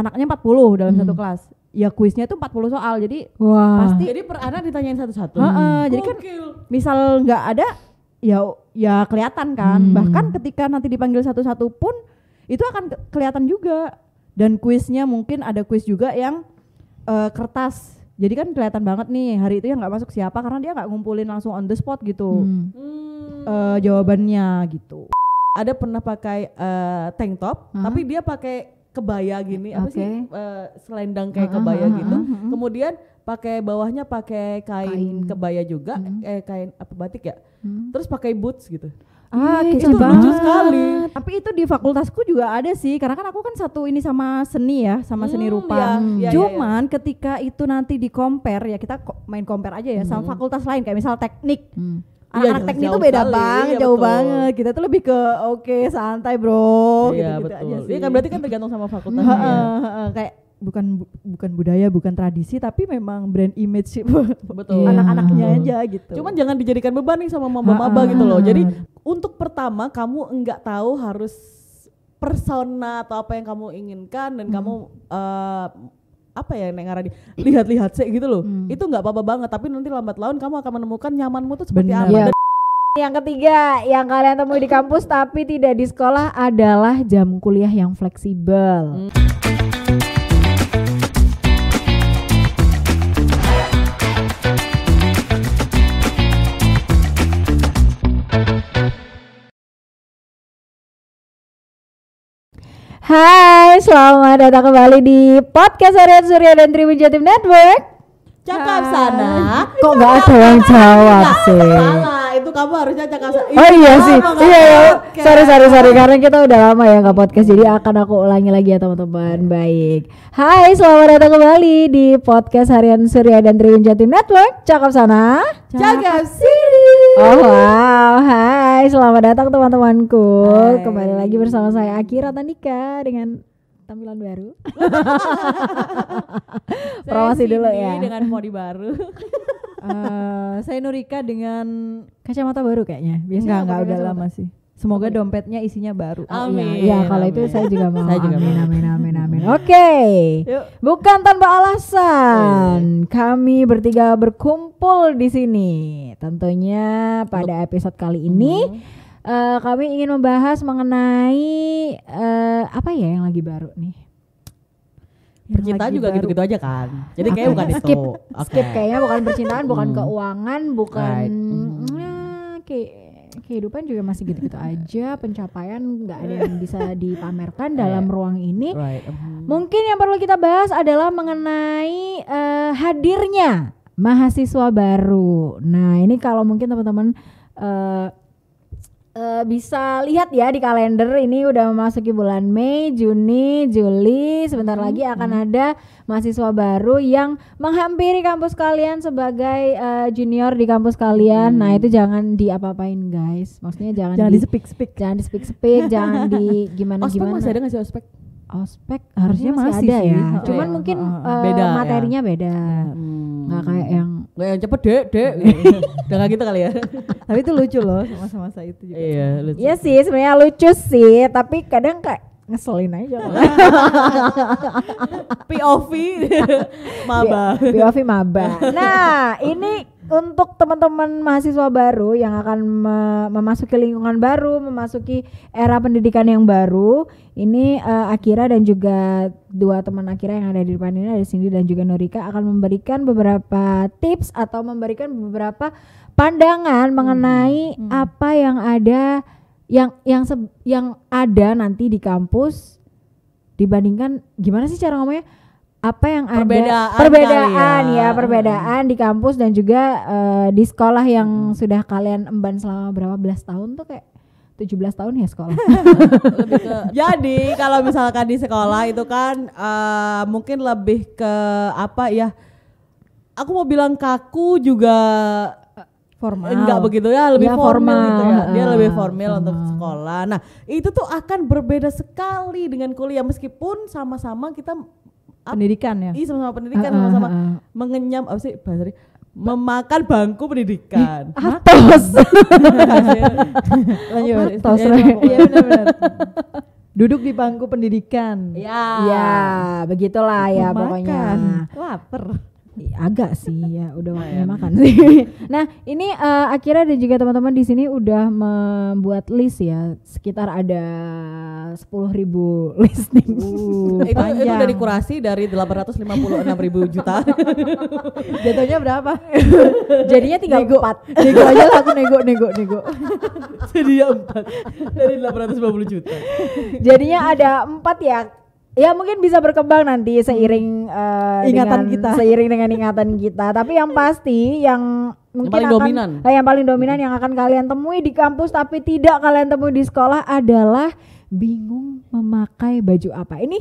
anaknya 40 dalam hmm. satu kelas ya kuisnya itu 40 soal jadi Wah. pasti jadi per anak ditanyain satu-satu hmm. jadi kan misal nggak ada ya ya kelihatan kan hmm. bahkan ketika nanti dipanggil satu-satu pun itu akan kelihatan juga dan kuisnya mungkin ada kuis juga yang uh, kertas jadi kan kelihatan banget nih hari itu yang nggak masuk siapa karena dia nggak ngumpulin langsung on the spot gitu hmm. Uh, jawabannya gitu ada pernah pakai uh, tank top -huh. tapi dia pakai kebaya gini apa sih uh, selendang kayak kebaya uh, uh, gitu. Kemudian pakai bawahnya pakai kain, kain kebaya juga hmm. eh kain apa batik ya. Hmm. Terus pakai boots gitu. Ah, Yee, itu banget. lucu sekali. Tapi itu di fakultasku juga ada sih, karena kan aku kan satu ini sama seni ya, sama hmm, seni rupa. Ya, ya, Cuman ya, ya. ketika itu nanti di compare ya kita main compare aja ya hmm. sama fakultas lain kayak misal teknik. Hmm Iya, anak-anak teknik itu beda sekali, banget, iya, jauh betul. banget. Kita tuh lebih ke oke okay, santai bro, iya, gitu, -gitu betul. Iya kan berarti kan tergantung sama fakultas ya. Kayak bukan bu, bukan budaya, bukan tradisi, tapi memang brand image sih betul. Iya, anak-anaknya aja gitu. Cuman jangan dijadikan beban nih sama mama-mama gitu loh. Jadi untuk pertama kamu enggak tahu harus persona atau apa yang kamu inginkan dan hmm. kamu uh, apa ya neng Aradi lihat-lihat sih gitu loh. Hmm. Itu nggak apa-apa banget, tapi nanti lambat laun kamu akan menemukan nyamanmu tuh seperti apa. Ya. yang ketiga yang kalian temui di kampus tapi tidak di sekolah adalah jam kuliah yang fleksibel. Hmm. Hai selamat datang kembali di podcast Harian Surya dan Tribun Jatim Network. Cakap sana. Kok gak ada yang jawab sih? Salah, itu kamu harusnya cakap sana. Oh iya sih, iya ya. Sorry sorry sorry, karena kita udah lama ya gak podcast, jadi akan aku ulangi lagi ya teman-teman. Baik. Hai, selamat datang kembali di podcast Harian Surya dan Tribun Jatim Network. Cakap sana. Cakap sini. Oh wow, hai, selamat datang teman-temanku. Kembali lagi bersama saya Akira Tandika dengan tampilan baru. Promosi dulu ya. Dengan modi baru. uh, saya Nurika dengan kacamata baru kayaknya. Biasanya enggak, enggak udah lama sih. Semoga okay. dompetnya isinya baru. Amin. Ya, kalau itu saya juga mau. saya juga amin, amin, amin, amin. Oke. Okay. Bukan tanpa alasan. Oh, iya. Kami bertiga berkumpul di sini. Tentunya pada episode kali ini. Hmm uh, kami ingin membahas mengenai uh, apa ya yang lagi baru nih. Percintaan juga gitu-gitu aja kan. Jadi kayak kayaknya bukan skip, itu. Okay. Skip kayaknya bukan percintaan, bukan hmm. keuangan, bukan right. hmm. hmm. Nah, kayak kehidupan juga masih gitu-gitu aja pencapaian nggak ada yang bisa dipamerkan dalam ruang ini right. hmm. mungkin yang perlu kita bahas adalah mengenai uh, hadirnya mahasiswa baru nah ini kalau mungkin teman-teman uh, uh, bisa lihat ya di kalender ini udah memasuki bulan Mei, Juni, Juli. Sebentar hmm. lagi akan hmm. ada mahasiswa baru yang menghampiri kampus kalian sebagai uh, junior di kampus kalian. Hmm. Nah, itu hmm. jangan diapa-apain, guys. Maksudnya jangan jangan di, di speak speak. Jangan di speak speak, jangan di gimana gimana. Ospek masih ada nggak sih ospek? ospek harusnya masih, masih ada sih. ya oh, cuman eh, ya. iya. mungkin oh, uh, beda materinya ya. beda hmm. nggak kayak yang nggak yang cepet dek dek dengan iya. gitu kali ya tapi itu lucu loh sama-sama itu juga iya lucu. ya sih sebenarnya lucu sih tapi kadang kayak ngeselin aja POV maba POV maba nah ini untuk teman-teman mahasiswa baru yang akan me memasuki lingkungan baru, memasuki era pendidikan yang baru, ini uh, Akira dan juga dua teman Akira yang ada di depan ini ada Cindy dan juga Norika akan memberikan beberapa tips atau memberikan beberapa pandangan hmm. mengenai hmm. apa yang ada yang yang se, yang ada nanti di kampus dibandingkan gimana sih cara ngomongnya apa yang ada perbedaan ya. ya perbedaan di kampus dan juga uh, di sekolah yang hmm. sudah kalian emban selama berapa belas tahun tuh kayak 17 tahun ya sekolah. Jadi kalau misalkan di sekolah itu kan uh, mungkin lebih ke apa ya? Aku mau bilang kaku juga formal. Enggak begitu ya, lebih ya, formal, formal gitu ya. Dia lebih formal untuk sekolah. Nah, itu tuh akan berbeda sekali dengan kuliah meskipun sama-sama kita pendidikan ya. Iya, sama-sama pendidikan, sama-sama mengenyam apa sih bahasa memakan bangku pendidikan. Atos. Lanjut. Atos. Iya, iya, Duduk di bangku pendidikan. Ya. Ya, begitulah ya Memakan. pokoknya. Laper agak sih ya udah waktunya nah, makan sih. nah ini uh, akhirnya dan juga teman-teman di sini udah membuat list ya sekitar ada sepuluh ribu listing. Uh, itu, itu udah kurasi dari delapan ratus lima puluh enam ribu juta. Jatuhnya berapa? Jadinya tiga empat. Nego aja lah aku nego nego nego. Jadi empat dari delapan ratus lima puluh juta. Jadinya ada empat ya ya mungkin bisa berkembang nanti seiring uh, ingatan dengan, kita seiring dengan ingatan kita tapi yang pasti yang mungkin yang paling akan, dominan nah, yang paling dominan yang akan kalian temui di kampus tapi tidak kalian temui di sekolah adalah bingung memakai baju apa ini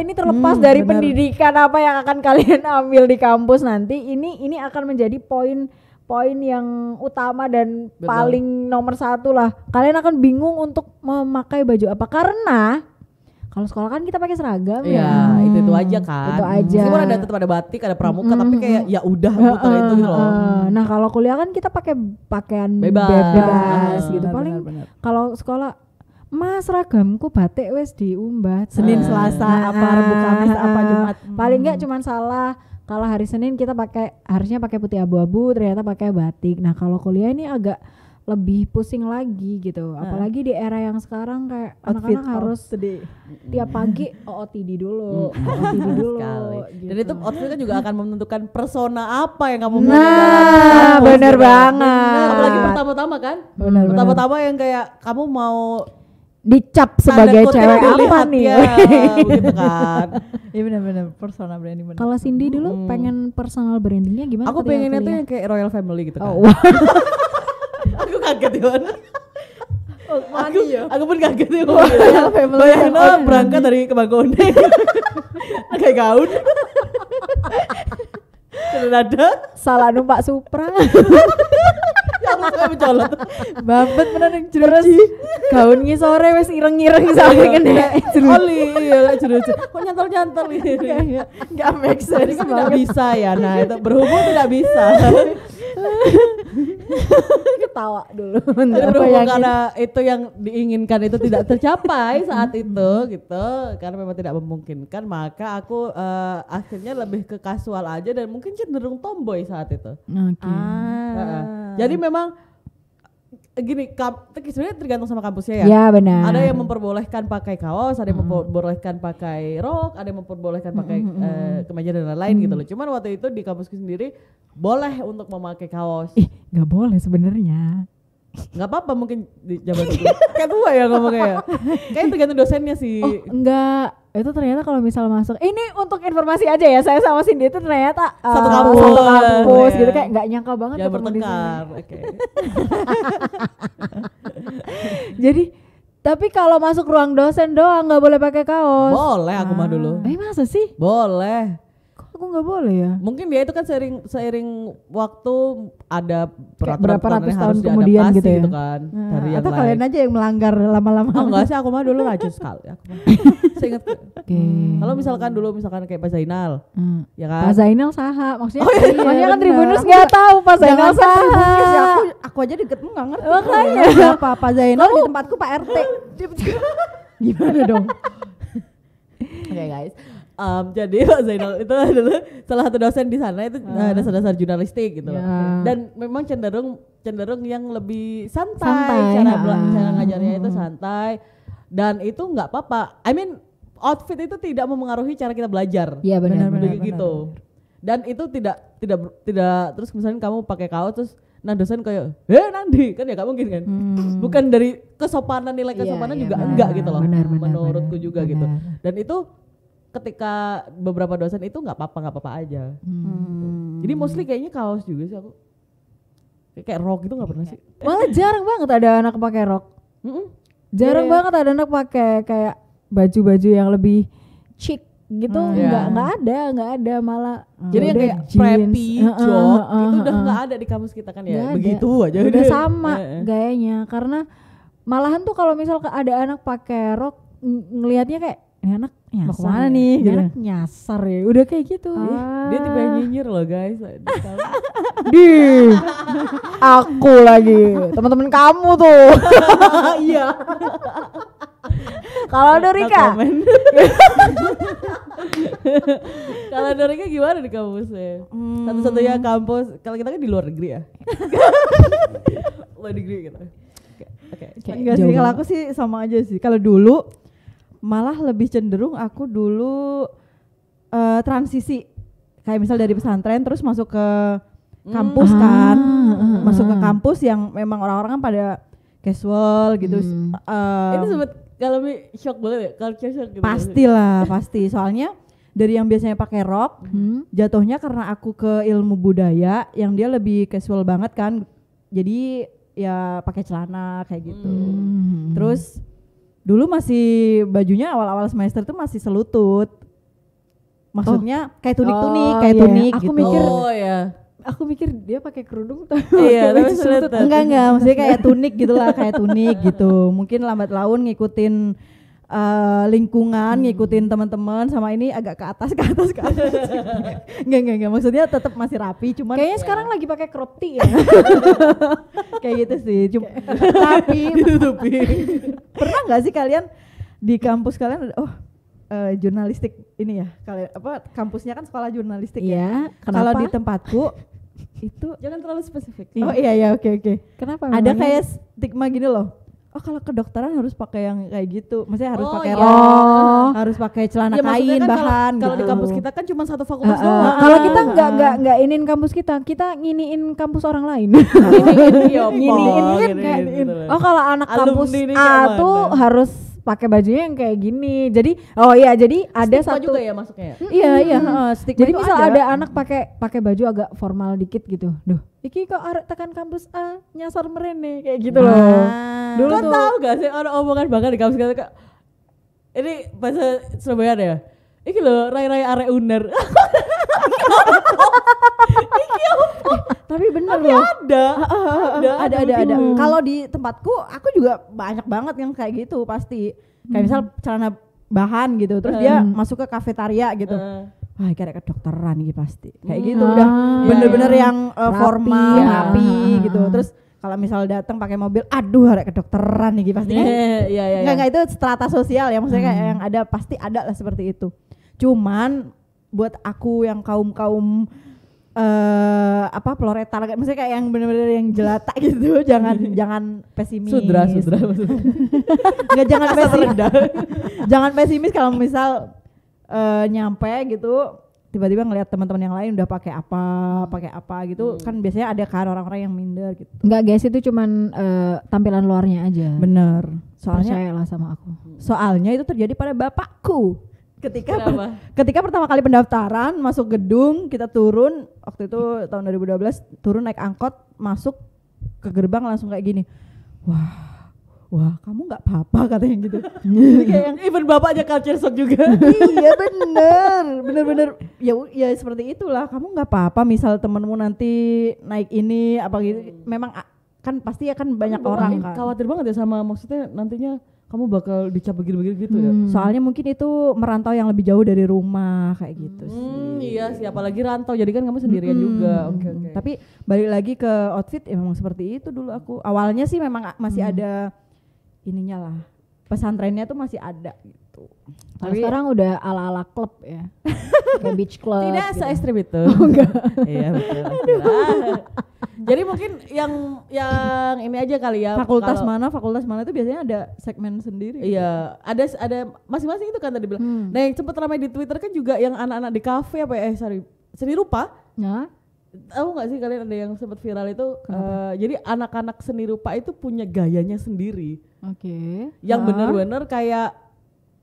ini terlepas hmm, dari bener. pendidikan apa yang akan kalian ambil di kampus nanti ini ini akan menjadi poin poin yang utama dan Betul. paling nomor satu lah kalian akan bingung untuk memakai baju apa karena kalau sekolah kan kita pakai seragam ya, ya. itu itu aja kan itu aja meskipun ada tetap ada batik ada pramuka hmm. tapi kayak ya udah putar uh, itu gitu loh uh, nah kalau kuliah kan kita pakai pakaian bebas, bebas gitu benar, paling kalau sekolah Mas seragamku batik wes diumbat Senin nah, Selasa uh, apa Rabu nah, Kamis apa Jumat hmm. paling nggak cuma salah kalau hari Senin kita pakai harusnya pakai putih abu-abu ternyata pakai batik nah kalau kuliah ini agak lebih pusing lagi gitu. Apalagi di era yang sekarang kayak anak-anak harus sedih. tiap pagi OOTD dulu, OOTD dulu. Sekali. Gitu. Dan itu outfit kan juga akan menentukan persona apa yang kamu Nah, dalam bener banget. Bener. apalagi pertama-tama kan? Bener, pertama-tama yang kayak kamu mau dicap sebagai cewek apa ya, nih? Ya, gitu kan. Iya benar-benar personal branding Bener. Kalau Cindy dulu hmm. pengen personal brandingnya gimana? Aku pengennya tuh yang kayak royal family gitu oh, kan. Oh, wow. aku kaget oh, ya mana aku, aku pun kaget ya bayangin lah oh, berangkat dari kebangkone kayak gaun Nada. Salah numpak Supra. mencolot. Babet menan yang jero kau nih sore wes ireng-ireng iya. sampe kene Oli oh, iya lek jero. Kok nyantol-nyantol iki. Gak make sense. Kan tidak bisa ya. Nah, itu berhubung tidak bisa. Ketawa dulu. Berhubung karena itu yang diinginkan itu tidak tercapai saat itu gitu. Karena memang tidak memungkinkan, maka aku eh, akhirnya lebih ke kasual aja dan mungkin mungkin cenderung tomboy saat itu. Oke. Okay. Ah. jadi memang gini, sebenarnya tergantung sama kampusnya ya. Iya benar. Ada yang memperbolehkan pakai kaos, ada yang hmm. memperbolehkan pakai rok, ada yang memperbolehkan pakai mm -hmm. uh, kemeja dan lain-lain mm. gitu loh. Cuman waktu itu di kampusku sendiri boleh untuk memakai kaos. Ih, nggak boleh sebenarnya nggak apa-apa mungkin di zaman itu kayak tua ya ngomongnya ya kayak tergantung dosennya sih oh, enggak itu ternyata kalau misal masuk eh, ini untuk informasi aja ya saya sama Cindy itu ternyata uh, satu kampus, satu kampus ya. gitu kayak iya. nggak nyangka banget ya ketemu bertengkar. okay. jadi tapi kalau masuk ruang dosen doang nggak boleh pakai kaos. Boleh aku mah ah. dulu. Eh masa sih? Boleh aku nggak boleh ya? Mungkin dia ya, itu kan seiring seiring waktu ada peraturan berapa ratus tahun kemudian gitu ya. Gitu kan, nah, dari atau yang kalian aja yang melanggar lama-lama. Oh, enggak sih, aku mah dulu rajin sekali. Aku seingat. Okay. Kalau misalkan dulu misalkan kayak Pak Zainal, hmm. ya kan? Pak Zainal saha maksudnya. Oh, iya, makanya iya, kan Tribunus enggak tahu Pak Zainal saha. Ya, aku, aku aja deketmu nggak ngerti. Makanya. Apa iya, Pak Zainal di tempatku Pak RT. Gimana dong? Oke okay guys, um, jadi Pak Zainal itu adalah salah satu dosen di sana itu uh. dasar-dasar jurnalistik gitu yeah. Ya. dan memang cenderung cenderung yang lebih santai, santai cara ya. cara ngajarnya itu santai dan itu nggak apa-apa I mean outfit itu tidak mempengaruhi cara kita belajar iya yeah, benar benar gitu dan itu tidak tidak tidak terus misalnya kamu pakai kaos terus nah dosen kayak eh nanti kan ya gak mungkin kan hmm. bukan dari kesopanan nilai iya, kesopanan yeah, juga yeah, enggak benar, gitu loh benar, benar, menurutku benar, juga benar. gitu dan itu ketika beberapa dosen itu nggak apa-apa nggak apa-apa aja hmm. jadi mostly kayaknya kaos juga sih aku kayak rok itu nggak pernah sih malah jarang banget ada anak pakai rok mm -mm. jarang yeah. banget ada anak pakai kayak baju-baju yang lebih chic gitu hmm, nggak yeah. nggak ada nggak ada malah hmm. ya jadi yang kayak jeans, preppy uh, jog uh, uh, itu udah nggak ada di kampus kita kan ya begitu ada. aja udah, uh, sama iya. gayanya karena malahan tuh kalau misal ada anak pakai rok ng ngelihatnya kayak enak anak nyasar ya? kemana ya? nih gitu. anak nyasar ya udah kayak gitu ah. dia tiba yang nyinyir loh guys di aku lagi teman-teman kamu tuh iya kalau Dorika kalau Dorika gimana di kampusnya hmm. satu-satunya kampus kalau kita kan di luar negeri ya luar negeri gitu Oke, okay. okay. okay. kalau aku sih sama aja sih. Kalau dulu malah lebih cenderung aku dulu uh, transisi kayak misal dari pesantren terus masuk ke kampus hmm. kan ah, ah masuk ke ah. kampus yang memang orang-orang kan pada casual gitu hmm. uh, eh, itu sempet lebih shock boleh ya culture shock gitu pastilah pasti soalnya dari yang biasanya pakai rok hmm. jatuhnya karena aku ke ilmu budaya yang dia lebih casual banget kan jadi ya pakai celana kayak gitu hmm. terus dulu masih bajunya awal-awal semester tuh masih selutut. Maksudnya oh. kayak tunik-tunik, oh, kayak iya. tunik aku gitu. Mikir, oh iya. Aku mikir dia pakai kerudung tapi iya, tapi selutut. Enggak enggak, maksudnya kayak tunik gitu lah, kayak tunik gitu. Mungkin lambat laun ngikutin uh, lingkungan hmm. ngikutin teman-teman sama ini agak ke atas ke atas ke atas Enggak enggak enggak, maksudnya tetap masih rapi cuman kayaknya ya. sekarang lagi pakai crop tee ya kayak gitu sih cuma tapi pernah nggak sih kalian di kampus kalian oh uh, jurnalistik ini ya kalian apa kampusnya kan sekolah jurnalistik ya, ya? kalau di tempatku itu jangan terlalu spesifik oh iya iya oke okay, oke okay. kenapa ada kayak stigma gini loh oh kalau kedokteran harus pakai yang kayak gitu, maksudnya harus oh, pakai iya. rok, harus pakai celana ya, kain kan bahan. Kalau gitu. di kampus kita kan cuma satu fakultas uh, uh, doang. Kalau kita nggak uh, nggak nggak inin kampus kita, kita nginiin kampus orang lain. Iya, nginiin, nginiin, nginiin, nginiin. Oh kalau anak Alumni kampus A tuh harus pakai bajunya yang kayak gini. Jadi oh iya jadi ada stigma satu juga ya masuknya. Ya? Iya, hmm, iya iya, hmm. Uh, stigma Jadi misal ada, anak pakai pakai baju agak formal dikit gitu. Duh, iki kok arek tekan kampus A nyasar merene kayak gitu loh. Ah, Dulu Kau tuh, tahu gak sih orang omongan bahkan di kampus kayak ini bahasa Surabaya ya? Iki lho rai-rai arek uner. Iki apa? Eh, tapi bener Tapi loh. Ada. Ah, ah, ah, ada ada ada. ada. Kalau di tempatku aku juga banyak banget yang kayak gitu pasti. Kayak hmm. misal celana bahan gitu terus dia hmm. masuk ke kafetaria gitu. Hmm. Wah, kayak kedokteran gitu pasti. Kayak gitu udah iya, iya. bener-bener yang eh, formal, iya. rapi gitu. Terus kalau misal datang pakai mobil, aduh arek kedokteran nih pasti Iya, iya, iya. Enggak, itu strata sosial ya maksudnya kayak yang ada pasti ada lah seperti itu. Cuman buat aku yang kaum-kaum uh, apa kayak misalnya kayak yang benar-benar yang jelata gitu jangan jangan pesimis sudra sudra nggak jangan pesimis jangan pesimis kalau misal uh, nyampe gitu tiba-tiba ngelihat teman-teman yang lain udah pakai apa pakai apa gitu hmm. kan biasanya ada kan orang-orang yang minder gitu nggak guys itu cuman uh, tampilan luarnya aja bener soalnya percayalah sama aku soalnya itu terjadi pada bapakku ketika per, ketika pertama kali pendaftaran masuk gedung kita turun waktu itu tahun 2012 turun naik angkot masuk ke gerbang langsung kayak gini wah wah kamu nggak apa-apa katanya gitu kayak yang even bapak aja culture shock juga iya bener bener bener ya ya seperti itulah kamu nggak apa-apa misal temenmu nanti naik ini apa gitu hmm. memang kan pasti akan kan banyak Bapak orang kan. khawatir banget ya sama maksudnya nantinya kamu bakal dicap begini-begini gitu ya. hmm. ya. Soalnya mungkin itu merantau yang lebih jauh dari rumah kayak gitu hmm, sih. iya sih, apalagi rantau. Jadi kan kamu sendirian hmm. juga. Oke okay, oke. Okay. Tapi balik lagi ke outfit ya memang seperti itu dulu aku. Awalnya sih memang masih hmm. ada ininya lah pesantrennya tuh masih ada gitu. tapi sekarang udah ala-ala klub ya. Kayak beach club. Tidak gitu. se-ekstrim itu. Oh, enggak. iya betul. Jadi mungkin yang yang ini aja kali ya. Fakultas mana, fakultas mana itu biasanya ada segmen sendiri. Gitu. Iya, ada ada masing-masing itu kan tadi bilang. Hmm. Nah, yang sempat ramai di Twitter kan juga yang anak-anak di kafe apa ya eh sorry, seni rupa. Nah tahu nggak sih kalian ada yang sempat viral itu uh, jadi anak-anak seni rupa itu punya gayanya sendiri oke okay. yang ah. benar bener kayak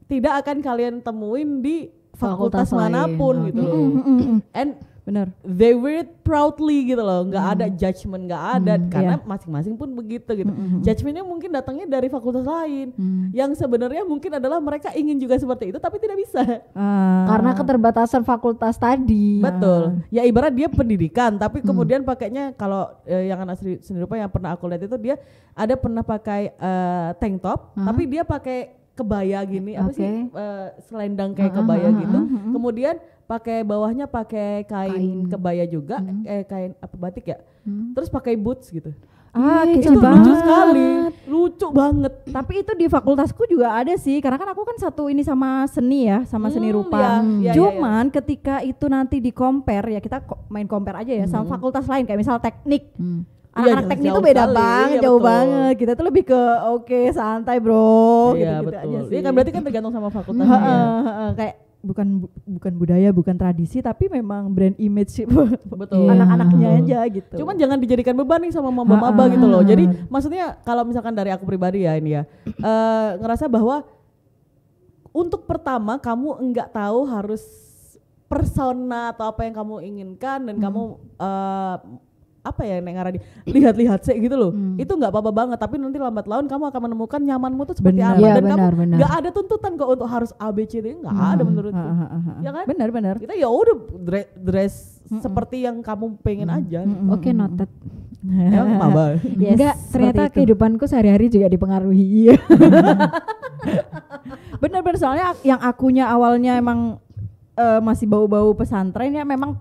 tidak akan kalian temuin di fakultas, fakultas manapun lain. gitu mm -hmm. and benar They wear it proudly gitu loh, nggak hmm. ada judgement, nggak ada hmm, karena masing iya. masing-masing pun begitu gitu. Mm, -hmm. hmm, hmm. Judgementnya mungkin datangnya dari fakultas lain, mm. yang sebenarnya mungkin adalah mereka ingin juga seperti itu tapi tidak bisa uh. karena keterbatasan fakultas tadi. Betul. Uh. Ya ibarat dia pendidikan tapi hmm. kemudian mm. pakainya kalau eh, yang anak sendiri yang pernah aku lihat itu dia ada pernah pakai uh, tank top, uh. tapi dia pakai kebaya gini okay. apa sih uh, selendang kayak uh, kebaya uh, gitu. Kemudian pakai bawahnya pakai kain, kain kebaya juga hmm. eh kain apa batik ya hmm. terus pakai boots gitu iya, ah Yeay, itu banget. lucu sekali lucu banget tapi itu di fakultasku juga ada sih karena kan aku kan satu ini sama seni ya sama hmm, seni rupa ya, hmm. ya, cuman ya, ya. ketika itu nanti di compare ya kita main compare aja ya hmm. sama fakultas lain kayak misal teknik hmm anak-anak ya, teknik itu beda banget, iya, jauh betul. banget. Kita tuh lebih ke oke okay, santai bro, iya, gitu, -gitu betul. aja Iya kan berarti kan tergantung sama fakultasnya. ya. Kayak bukan bukan budaya, bukan tradisi, tapi memang brand image betul anak-anaknya iya. aja gitu. Cuman jangan dijadikan beban nih sama mama-mama ah, ah, gitu loh. Jadi maksudnya kalau misalkan dari aku pribadi ya ini ya, uh, ngerasa bahwa untuk pertama kamu enggak tahu harus persona atau apa yang kamu inginkan dan hmm. kamu uh, apa ya neng arah lihat-lihat sih gitu loh hmm. itu nggak apa-apa banget tapi nanti lambat laun kamu akan menemukan nyamanmu tuh seperti apa ya, dan benar, kamu nggak ada tuntutan kok untuk harus A B C D nggak hmm. ada hmm, menurutku ha, hmm, ha. Hmm, ya kan benar-benar kita ya udah dress, dress hmm. seperti yang kamu pengen hmm. aja hmm. oke okay, noted yang Yes, Enggak, ternyata itu. kehidupanku sehari-hari juga dipengaruhi. Iya. benar soalnya yang akunya awalnya emang uh, masih bau-bau pesantren ya memang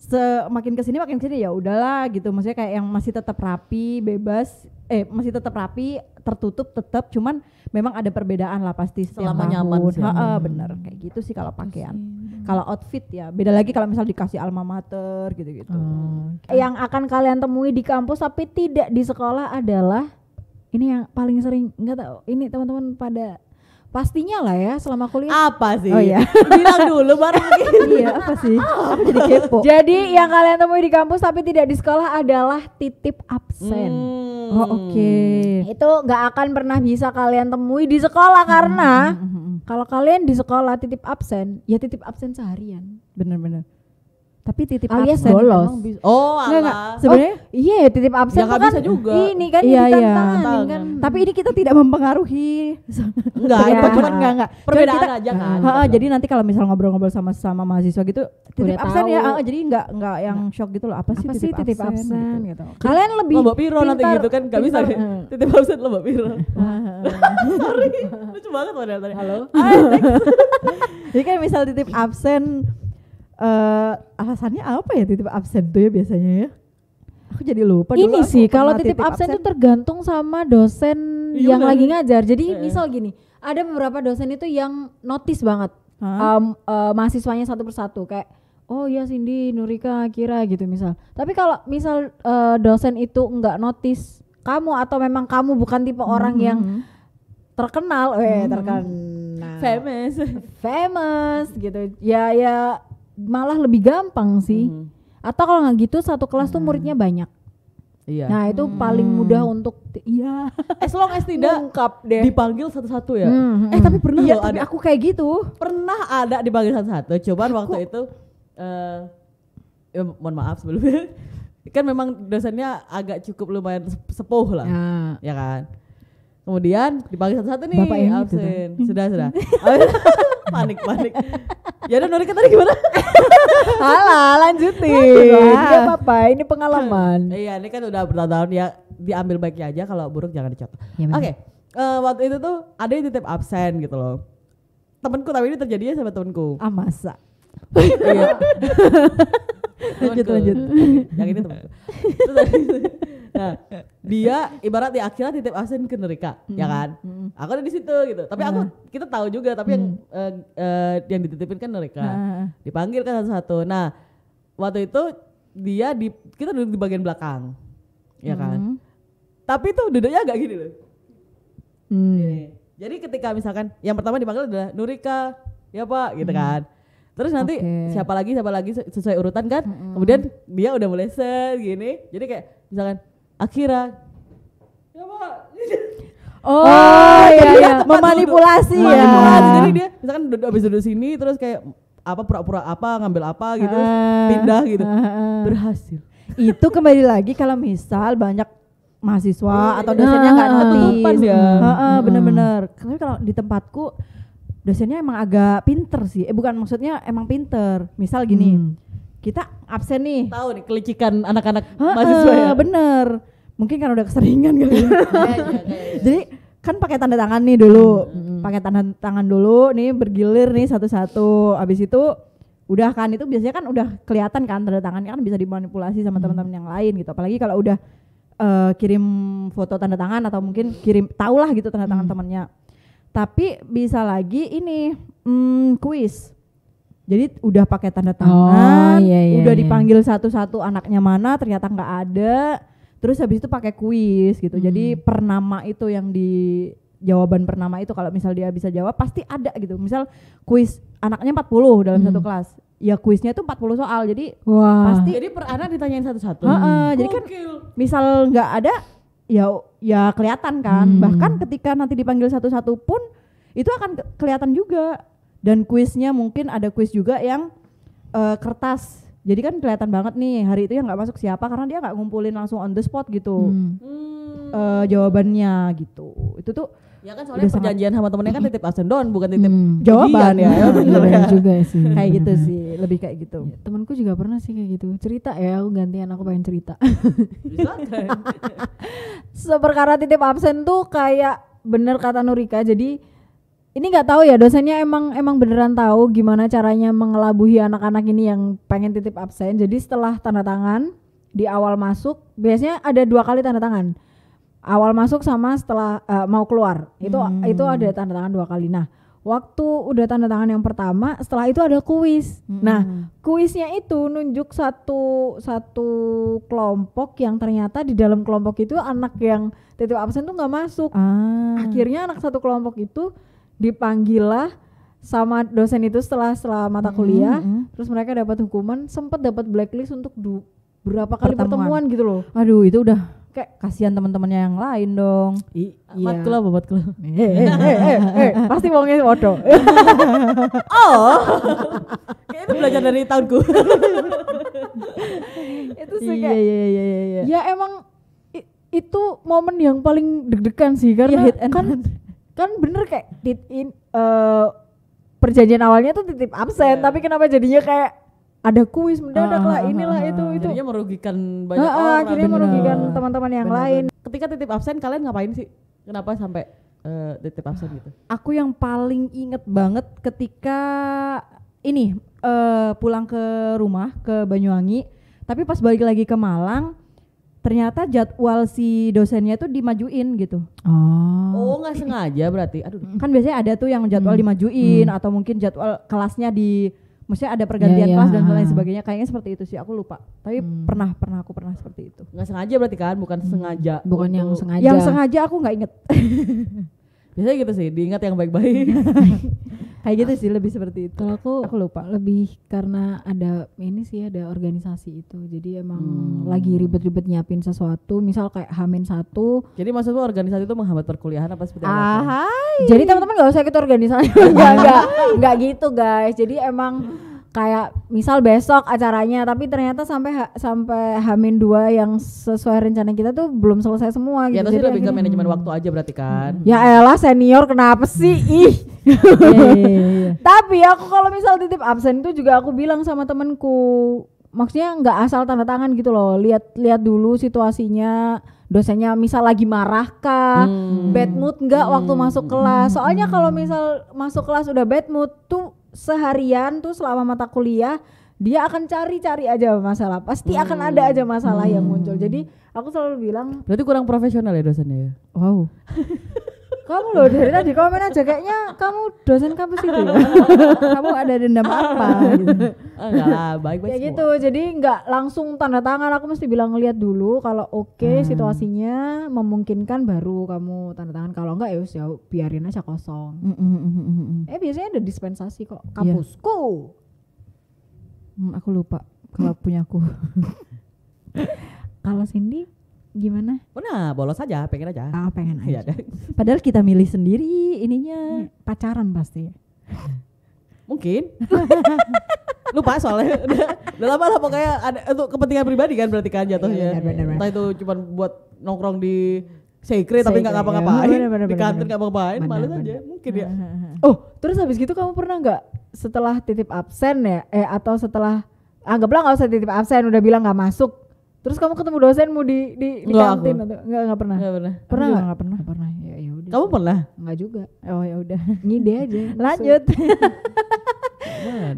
semakin kesini makin kesini ya udahlah gitu maksudnya kayak yang masih tetap rapi bebas eh masih tetap rapi tertutup tetap cuman memang ada perbedaan lah pasti selama tahun. nyaman sih. Ha, hmm. bener kayak gitu sih kalau gitu pakaian kalau outfit ya beda lagi kalau misal dikasih alma mater gitu-gitu oh, okay. yang akan kalian temui di kampus tapi tidak di sekolah adalah ini yang paling sering nggak tahu ini teman-teman pada Pastinya lah ya selama kuliah. Apa sih? Oh iya. Bilang dulu baru gitu. Iya, apa sih? Aku jadi kepo. Jadi yang kalian temui di kampus tapi tidak di sekolah adalah titip absen. Hmm. Oh, oke. Okay. Itu nggak akan pernah bisa kalian temui di sekolah karena hmm. hmm, hmm, hmm. kalau kalian di sekolah titip absen, ya titip absen seharian. Benar-benar tapi titip oh, absen iya, bolos. Oh, Allah. Sebenarnya oh, iya titip absen ya, kan bisa juga. ini kan iya, ini iya. tantangan kan. Tapi ini kita tidak mempengaruhi. enggak, ya. cuma enggak enggak. Perbedaan kita, aja kan. ha, uh, jadi nanti kalau misal ngobrol-ngobrol sama sama mahasiswa gitu titip Udah absen tahu. ya, uh, jadi enggak enggak yang shock gitu loh. Apa sih, apa titip, sih titip absen, absen gitu. gitu. Kalian lebih Mbak Piro nanti gitu kan enggak bisa ya? titip absen lo Mbak Piro. Sorry. Lucu banget padahal tadi. Halo. Jadi kan misal titip absen uh, alasannya apa ya titip absen tuh ya biasanya ya? Aku jadi lupa. Dulu Ini sih kalau titip, titip absen, absen tuh tergantung sama dosen iya yang lagi ngajar. Jadi e. misal gini, ada beberapa dosen itu yang notice banget huh? um, uh, eh, mahasiswanya satu persatu kayak oh ya Cindy, Nurika, Kira gitu misal. Tapi kalau misal uh, dosen itu nggak notice kamu atau memang kamu bukan tipe hmm. orang yang hmm, hmm. terkenal, eh hmm. terkenal famous, famous gitu. Ya ya malah lebih gampang sih. Hmm. Atau kalau nggak gitu satu kelas hmm. tuh mhm. muridnya banyak. Iya. Nah itu hmm. paling mudah untuk iya. As long as tidak Mungkap deh. dipanggil satu-satu ya. Mm hmm. Eh mhm. tapi pernah iya, loh tapi ada. Aku kayak gitu. Pernah ada dipanggil satu-satu. Coba aku. waktu itu. Uh, ya, mohon maaf sebelumnya. kan memang dosennya agak cukup lumayan sepuh lah, ya, ya kan. Kemudian dipanggil satu-satu nih, Bapak absen. gitu hmm. Sudah sudah. panik panik ya udah Nurika tadi gimana Hala lanjutin ah. nggak apa-apa ini pengalaman iya ini kan udah bertahun-tahun ya diambil baiknya aja kalau buruk jangan dicatat ya, oke okay. uh, eh, waktu itu tuh ada yang titip absen gitu loh temenku tapi ini terjadinya sama temenku Amasa. Ah, iya. lanjut lanjut yang ini temen nah, dia ibarat di akhirat titip asin ke neraka, ya hmm. ya kan? Hmm. Aku ada di situ gitu. Tapi aku nah. kita tahu juga, tapi hmm. yang uh, eh, uh, eh, yang dititipin kan neraka. Hmm. Nah, nah, dipanggil kan satu-satu. Nah, waktu itu dia di kita duduk di bagian belakang. Ya kan? Hmm. Tapi tuh duduknya agak gini loh. Hmm. Gini. Jadi ketika misalkan yang pertama dipanggil adalah Nurika, ya Pak, gitu hmm. kan. Terus nanti okay. siapa lagi siapa lagi sesuai urutan kan. Hmm. hmm Kemudian hmm. dia udah mulai set gini. Jadi kayak misalkan Akira. Ya, oh, oh iya, iya. memanipulasi ya. Memanipulasi. Jadi dia misalkan udah habis duduk sini terus kayak apa pura-pura apa ngambil apa gitu uh, pindah gitu. Uh, berhasil. Itu kembali lagi kalau misal banyak mahasiswa oh, atau iya. dosennya nggak notice. Ya. uh, bener-bener. karena kalau di tempatku dosennya emang agak pinter sih. Eh bukan maksudnya emang pinter. Misal gini, hmm. kita absen nih. Tahu nih kelicikan anak-anak mahasiswa ya. Bener mungkin kan udah keseringan kali. Ya. Iya, iya, iya, Jadi kan pakai tanda tangan nih dulu, pakai tanda tangan dulu, nih bergilir nih satu-satu. Abis itu udah kan itu biasanya kan udah kelihatan kan tanda tangannya kan bisa dimanipulasi sama teman-teman yang lain gitu. Apalagi kalau udah uh, kirim foto tanda tangan atau mungkin kirim taulah gitu tanda tangan hmm. temannya. Tapi bisa lagi ini hmm, kuis. Jadi udah pakai tanda oh, tangan, oh, iya, iya, udah dipanggil satu-satu iya. anaknya mana ternyata nggak ada terus habis itu pakai kuis gitu hmm. jadi pernama itu yang di jawaban pernama itu kalau misal dia bisa jawab pasti ada gitu misal kuis anaknya 40 dalam hmm. satu kelas ya kuisnya itu 40 soal jadi Wah. pasti jadi per anak ditanyain satu-satu hmm. jadi kan misal nggak ada ya ya kelihatan kan hmm. bahkan ketika nanti dipanggil satu-satu pun itu akan kelihatan juga dan kuisnya mungkin ada kuis juga yang uh, kertas jadi kan kelihatan banget nih hari itu yang nggak masuk siapa karena dia nggak ngumpulin langsung on the spot gitu hmm. Uh, jawabannya gitu itu tuh Ya kan soalnya perjanjian sama temennya kan titip don bukan titip hmm, jawaban kan ya. ya bener ya. juga sih. Kayak gitu sih, lebih kayak gitu. Ya, temanku juga pernah sih kayak gitu. Cerita ya, aku gantian aku pengen cerita. kan? Seperkara titip absen tuh kayak bener kata Nurika. Jadi ini nggak tahu ya dosennya emang emang beneran tahu gimana caranya mengelabuhi anak-anak ini yang pengen titip absen. Jadi setelah tanda tangan di awal masuk biasanya ada dua kali tanda tangan. Awal masuk sama setelah uh, mau keluar. Itu hmm. itu ada tanda tangan dua kali. Nah, waktu udah tanda tangan yang pertama, setelah itu ada kuis. Hmm. Nah, kuisnya itu nunjuk satu satu kelompok yang ternyata di dalam kelompok itu anak yang titip absen tuh nggak masuk. Ah. Akhirnya anak satu kelompok itu dipanggillah sama dosen itu setelah setelah mata kuliah, mm-hmm. terus mereka dapat hukuman, sempat dapat blacklist untuk du- berapa kali pertemuan. pertemuan gitu loh. Aduh, itu udah kayak kasihan teman-temannya yang lain dong. I, iya. Mat kelab, mat kelab. Eh, pasti wongnya bodoh. oh, kayak itu belajar dari tahunku. itu sih iya, iya, iya, iya, Ya emang i, itu momen yang paling deg-degan sih karena ya, hit and kan run kan bener kayak did in uh, perjanjian awalnya tuh titip absen yeah. tapi kenapa jadinya kayak ada kuis mendadak ah, lah inilah ah, itu itu jadinya merugikan banyak ah, ah orang akhirnya merugikan teman-teman yang bener, lain ketika titip absen kalian ngapain sih kenapa sampai uh, titip absen gitu aku yang paling inget banget ketika ini uh, pulang ke rumah ke Banyuwangi tapi pas balik lagi ke Malang ternyata jadwal si dosennya tuh dimajuin gitu. Oh. Oh, nggak sengaja berarti. Aduh. Kan biasanya ada tuh yang jadwal hmm. dimajuin hmm. atau mungkin jadwal kelasnya di maksudnya ada pergantian yeah, yeah. kelas dan lain sebagainya. Kayaknya seperti itu sih, aku lupa. Tapi hmm. pernah pernah aku pernah seperti itu. Nggak sengaja berarti kan, bukan hmm. sengaja. Bukan yang sengaja. Yang sengaja aku nggak inget. biasanya gitu sih diingat yang baik-baik kayak gitu sih lebih seperti itu kalau aku aku lupa lebih karena ada ini sih ada organisasi itu jadi emang hmm. lagi ribet-ribet nyiapin sesuatu misal kayak hamin satu jadi maksudnya organisasi itu menghambat perkuliahan apa seperti apa jadi teman-teman gak usah ikut organisasi nggak enggak enggak gitu guys jadi emang kayak misal besok acaranya tapi ternyata sampai ha, sampai Hamin dua yang sesuai rencana kita tuh belum selesai semua ya, gitu. Ya itu lebih ke manajemen waktu aja berarti kan. Ya elah senior kenapa sih? Ih. Iya, iya, iya. tapi aku kalau misal titip absen itu juga aku bilang sama temenku maksudnya nggak asal tanda tangan gitu loh lihat lihat dulu situasinya dosennya misal lagi marah kah hmm. bad mood nggak hmm. waktu masuk kelas soalnya kalau misal masuk kelas udah bad mood tuh seharian tuh selama mata kuliah dia akan cari-cari aja masalah pasti hmm. akan ada aja masalah hmm. yang muncul jadi aku selalu bilang berarti kurang profesional ya dosennya ya wow kamu loh dari tadi komen aja kayaknya kamu dosen kampus itu ya? kamu ada dendam apa gitu. enggak baik baik ya gitu jadi nggak langsung tanda tangan aku mesti bilang lihat dulu kalau oke okay, hmm. situasinya memungkinkan baru kamu tanda tangan kalau enggak ya, ya biarin aja kosong hmm, hmm, hmm, eh biasanya ada dispensasi kok kampusku yeah. hmm, aku lupa kalau punya aku kalau Cindy gimana? Oh nah, bolos saja pengen aja. Ah, pengen iya aja. Padahal kita milih sendiri ininya hmm. pacaran pasti. Mungkin. Lupa soalnya udah, lama lah pokoknya ada untuk kepentingan pribadi kan berarti kan jatuhnya. Iya, Entah itu cuma buat nongkrong di secret tapi nggak ngapa-ngapain ya, di kantin nggak ngapa-ngapain malas aja mungkin ya oh terus habis gitu kamu pernah nggak setelah titip absen ya eh atau setelah anggaplah nggak usah titip absen udah bilang nggak masuk Terus kamu ketemu dosenmu di di, di nggak kantin aku. atau enggak enggak pernah? Enggak pernah. Pernah enggak? Enggak pernah. Gak pernah. Ya ya udah. Kamu pernah? Enggak juga. Oh ya udah. Ngide aja. Lanjut.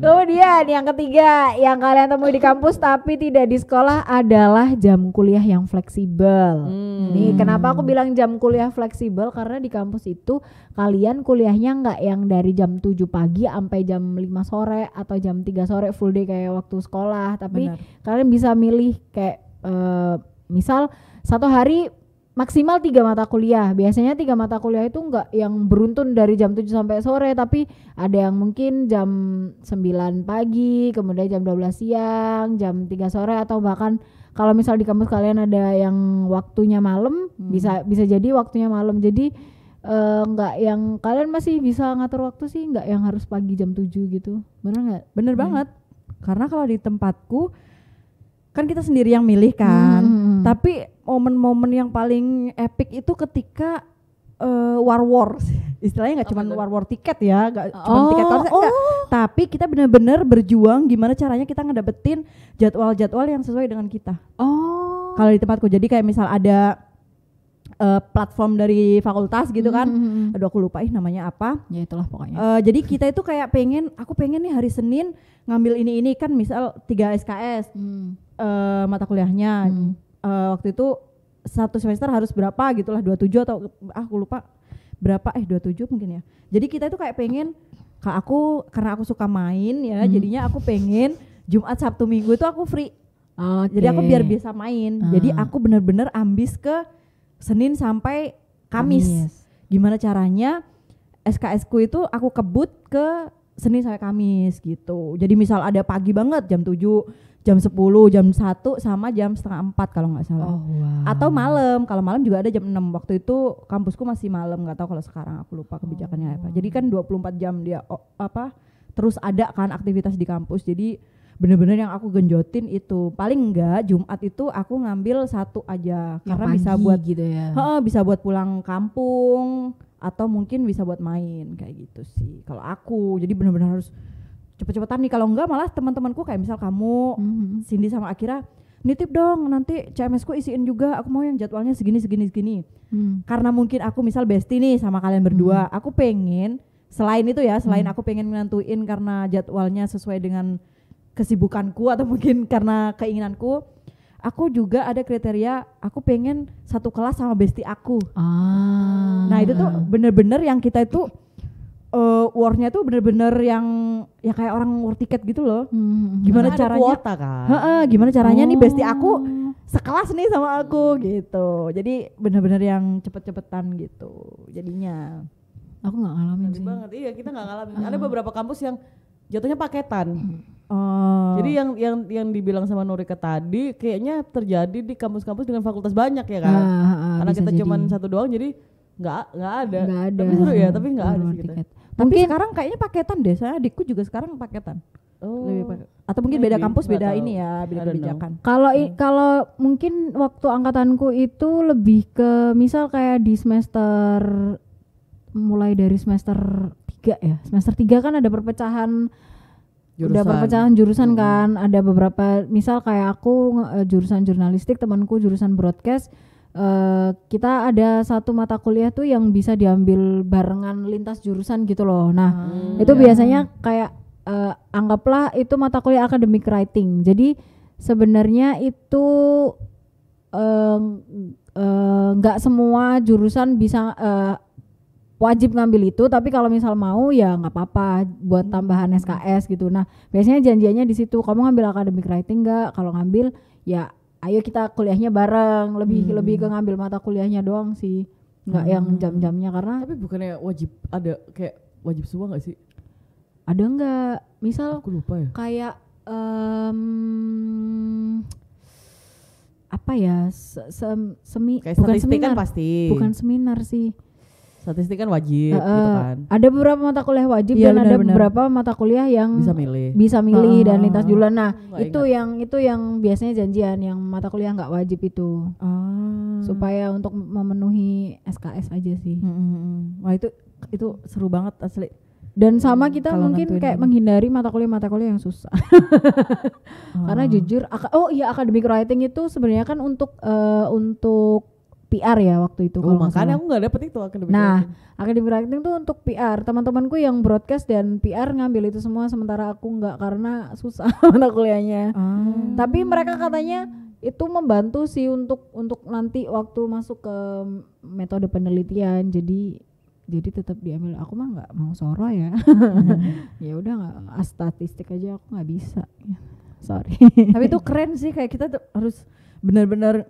Kemudian yang ketiga yang kalian temui di kampus tapi tidak di sekolah adalah jam kuliah yang fleksibel. Hmm. Nih kenapa aku bilang jam kuliah fleksibel karena di kampus itu kalian kuliahnya nggak yang dari jam 7 pagi sampai jam 5 sore atau jam 3 sore full day kayak waktu sekolah, tapi Benar. kalian bisa milih kayak Eh, misal satu hari maksimal tiga mata kuliah. Biasanya tiga mata kuliah itu enggak yang beruntun dari jam 7 sampai sore, tapi ada yang mungkin jam 9 pagi, kemudian jam 12 siang, jam 3 sore atau bahkan kalau misal di kampus kalian ada yang waktunya malam, hmm. bisa bisa jadi waktunya malam. Jadi uh, yang kalian masih bisa ngatur waktu sih, enggak yang harus pagi jam 7 gitu. Bener nggak? Bener hmm. banget. Karena kalau di tempatku kan kita sendiri yang milih kan. Hmm, hmm, hmm. Tapi momen-momen yang paling epic itu ketika uh, war war istilahnya nggak cuma war war tiket ya nggak oh, cuma tiket konser oh. tapi kita benar-benar berjuang gimana caranya kita ngedapetin jadwal-jadwal yang sesuai dengan kita oh kalau di tempatku jadi kayak misal ada uh, platform dari fakultas gitu hmm, kan. Mm-hmm. Aduh aku lupa ih namanya apa. Ya itulah pokoknya. Uh, jadi kita itu kayak pengen aku pengen nih hari Senin ngambil ini ini kan misal 3 SKS. Mm uh, mata kuliahnya hmm. uh, waktu itu satu semester harus berapa gitulah 27 atau ah aku lupa berapa eh 27 mungkin ya. Jadi kita itu kayak pengen kak aku karena aku suka main ya hmm. jadinya aku pengen Jumat Sabtu Minggu itu aku free. Okay. Jadi aku biar bisa main. hmm. Jadi ah. aku bener-bener ambis ke Senin sampai Kamis. Kamis. Gimana caranya SKS ku itu aku kebut ke Senin sampai Kamis gitu. Jadi misal ada pagi banget jam 7 jam 10, jam 1 sama jam setengah 4 kalau nggak salah. Oh, wow. Atau malam, kalau malam juga ada jam 6. Waktu itu kampusku masih malam, nggak tahu kalau sekarang aku lupa kebijakannya oh. apa. Jadi kan 24 jam dia oh, apa terus ada kan aktivitas di kampus. Jadi bener-bener yang aku genjotin itu. Paling enggak Jumat itu aku ngambil satu aja ya, karena bisa buat gitu ya. He, bisa buat pulang kampung atau mungkin bisa buat main kayak gitu sih. Kalau aku jadi bener-bener harus cepet-cepetan nih kalau enggak malah teman-temanku kayak misal kamu mm-hmm. Cindy sama Akira nitip dong nanti CMS ku isiin juga aku mau yang jadwalnya segini segini segini mm. karena mungkin aku misal Besti nih sama kalian berdua mm. aku pengen selain itu ya selain mm. aku pengen menentuin karena jadwalnya sesuai dengan kesibukanku atau mungkin karena keinginanku aku juga ada kriteria aku pengen satu kelas sama besti aku. Ah. Nah itu tuh bener-bener yang kita itu uh, warnya tuh bener-bener yang ya kayak orang war tiket gitu loh. Hmm. hmm, hmm. Gimana nah, caranya? Kuota kan. He -he, gimana caranya oh. nih bestie aku oh. sekelas nih sama aku gitu. Jadi bener-bener yang cepet-cepetan gitu jadinya. Aku nggak ngalamin Nanti banget. Iya, kita nggak ngalamin. Uh. Ada beberapa kampus yang jatuhnya paketan. Oh. Jadi yang yang yang dibilang sama Nurika tadi kayaknya terjadi di kampus-kampus dengan fakultas banyak ya kan. Uh, uh, Karena kita cuma satu doang jadi nggak nggak ada. ada. Tapi seru ya, tapi nggak ada sih kita mungkin tapi sekarang kayaknya paketan deh saya adikku juga sekarang paketan Oh. Lebih paket. atau mungkin beda iya, kampus beda tahu. ini ya beda kebijakan kalau hmm. kalau mungkin waktu angkatanku itu lebih ke misal kayak di semester mulai dari semester tiga ya semester tiga kan ada perpecahan jurusan. udah perpecahan jurusan hmm. kan ada beberapa misal kayak aku eh, jurusan jurnalistik temanku jurusan broadcast Uh, kita ada satu mata kuliah tuh yang bisa diambil barengan lintas jurusan gitu loh. Nah, hmm, itu ya. biasanya kayak uh, anggaplah itu mata kuliah academic writing. Jadi sebenarnya itu eh, nggak uh, uh, semua jurusan bisa uh, wajib ngambil itu, tapi kalau misal mau ya nggak apa-apa buat hmm. tambahan SKS gitu. Nah, biasanya janjiannya di situ kamu ngambil academic writing nggak? Kalau ngambil ya ayo kita kuliahnya bareng lebih hmm. lebih ke ngambil mata kuliahnya doang sih nggak hmm. yang jam-jamnya karena tapi bukannya wajib ada kayak wajib semua nggak sih ada nggak misal aku lupa ya kayak um, apa ya se -se semi kayak bukan kan seminar kan pasti bukan seminar sih statistik kan wajib uh, gitu kan. Ada beberapa mata kuliah wajib ya, dan bener, ada bener. beberapa mata kuliah yang bisa milih. Bisa milih uh, dan lintas jurusan. Nah, itu ingat. yang itu yang biasanya janjian yang mata kuliah nggak wajib itu. Uh. Supaya untuk memenuhi SKS aja sih. Hmm, hmm, hmm, Wah, itu itu seru banget asli. Dan sama hmm, kita Kalo mungkin kayak ini. menghindari mata kuliah-mata kuliah yang susah. Karena oh. jujur, oh iya academic writing itu sebenarnya kan untuk uh, untuk PR ya waktu itu. Oh, makanya aku nggak dapet itu akademik nah, writing. Nah, akademik writing tuh untuk PR. Teman-temanku yang broadcast dan PR ngambil itu semua sementara aku nggak karena susah mata kuliahnya. Hmm. Tapi mereka katanya itu membantu sih untuk untuk nanti waktu masuk ke metode penelitian. Jadi jadi tetap diambil aku mah nggak mau soro ya. hmm. ya udah nggak statistik aja aku nggak bisa. Sorry. Tapi itu keren sih kayak kita harus benar-benar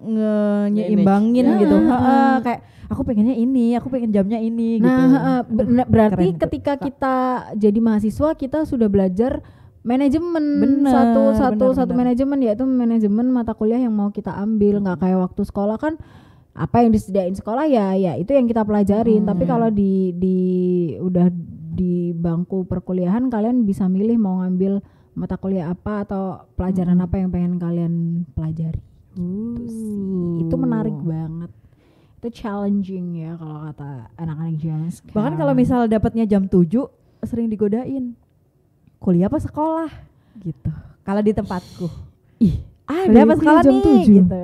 nyeimbangin ya, gitu. Yeah. Ha, ya. ha, kayak aku pengennya ini, aku pengen jamnya ini nah, gitu. Nah, berarti Keren ketika kita jadi mahasiswa kita sudah belajar manajemen satu satu bener, satu manajemen yaitu manajemen mata kuliah yang mau kita ambil nggak kayak waktu sekolah kan apa yang disediain sekolah ya ya itu yang kita pelajarin hmm. tapi ya, kalau di di udah di bangku perkuliahan kalian bisa milih mau ngambil mata kuliah apa atau pelajaran hmm. apa yang pengen kalian pelajari Gitu sih itu menarik banget itu challenging ya kalau kata anak-anak zaman sekarang bahkan kalau misal dapatnya jam 7 sering digodain kuliah apa sekolah gitu kalau di tempatku ih ah apa sekolah jam nih 7. gitu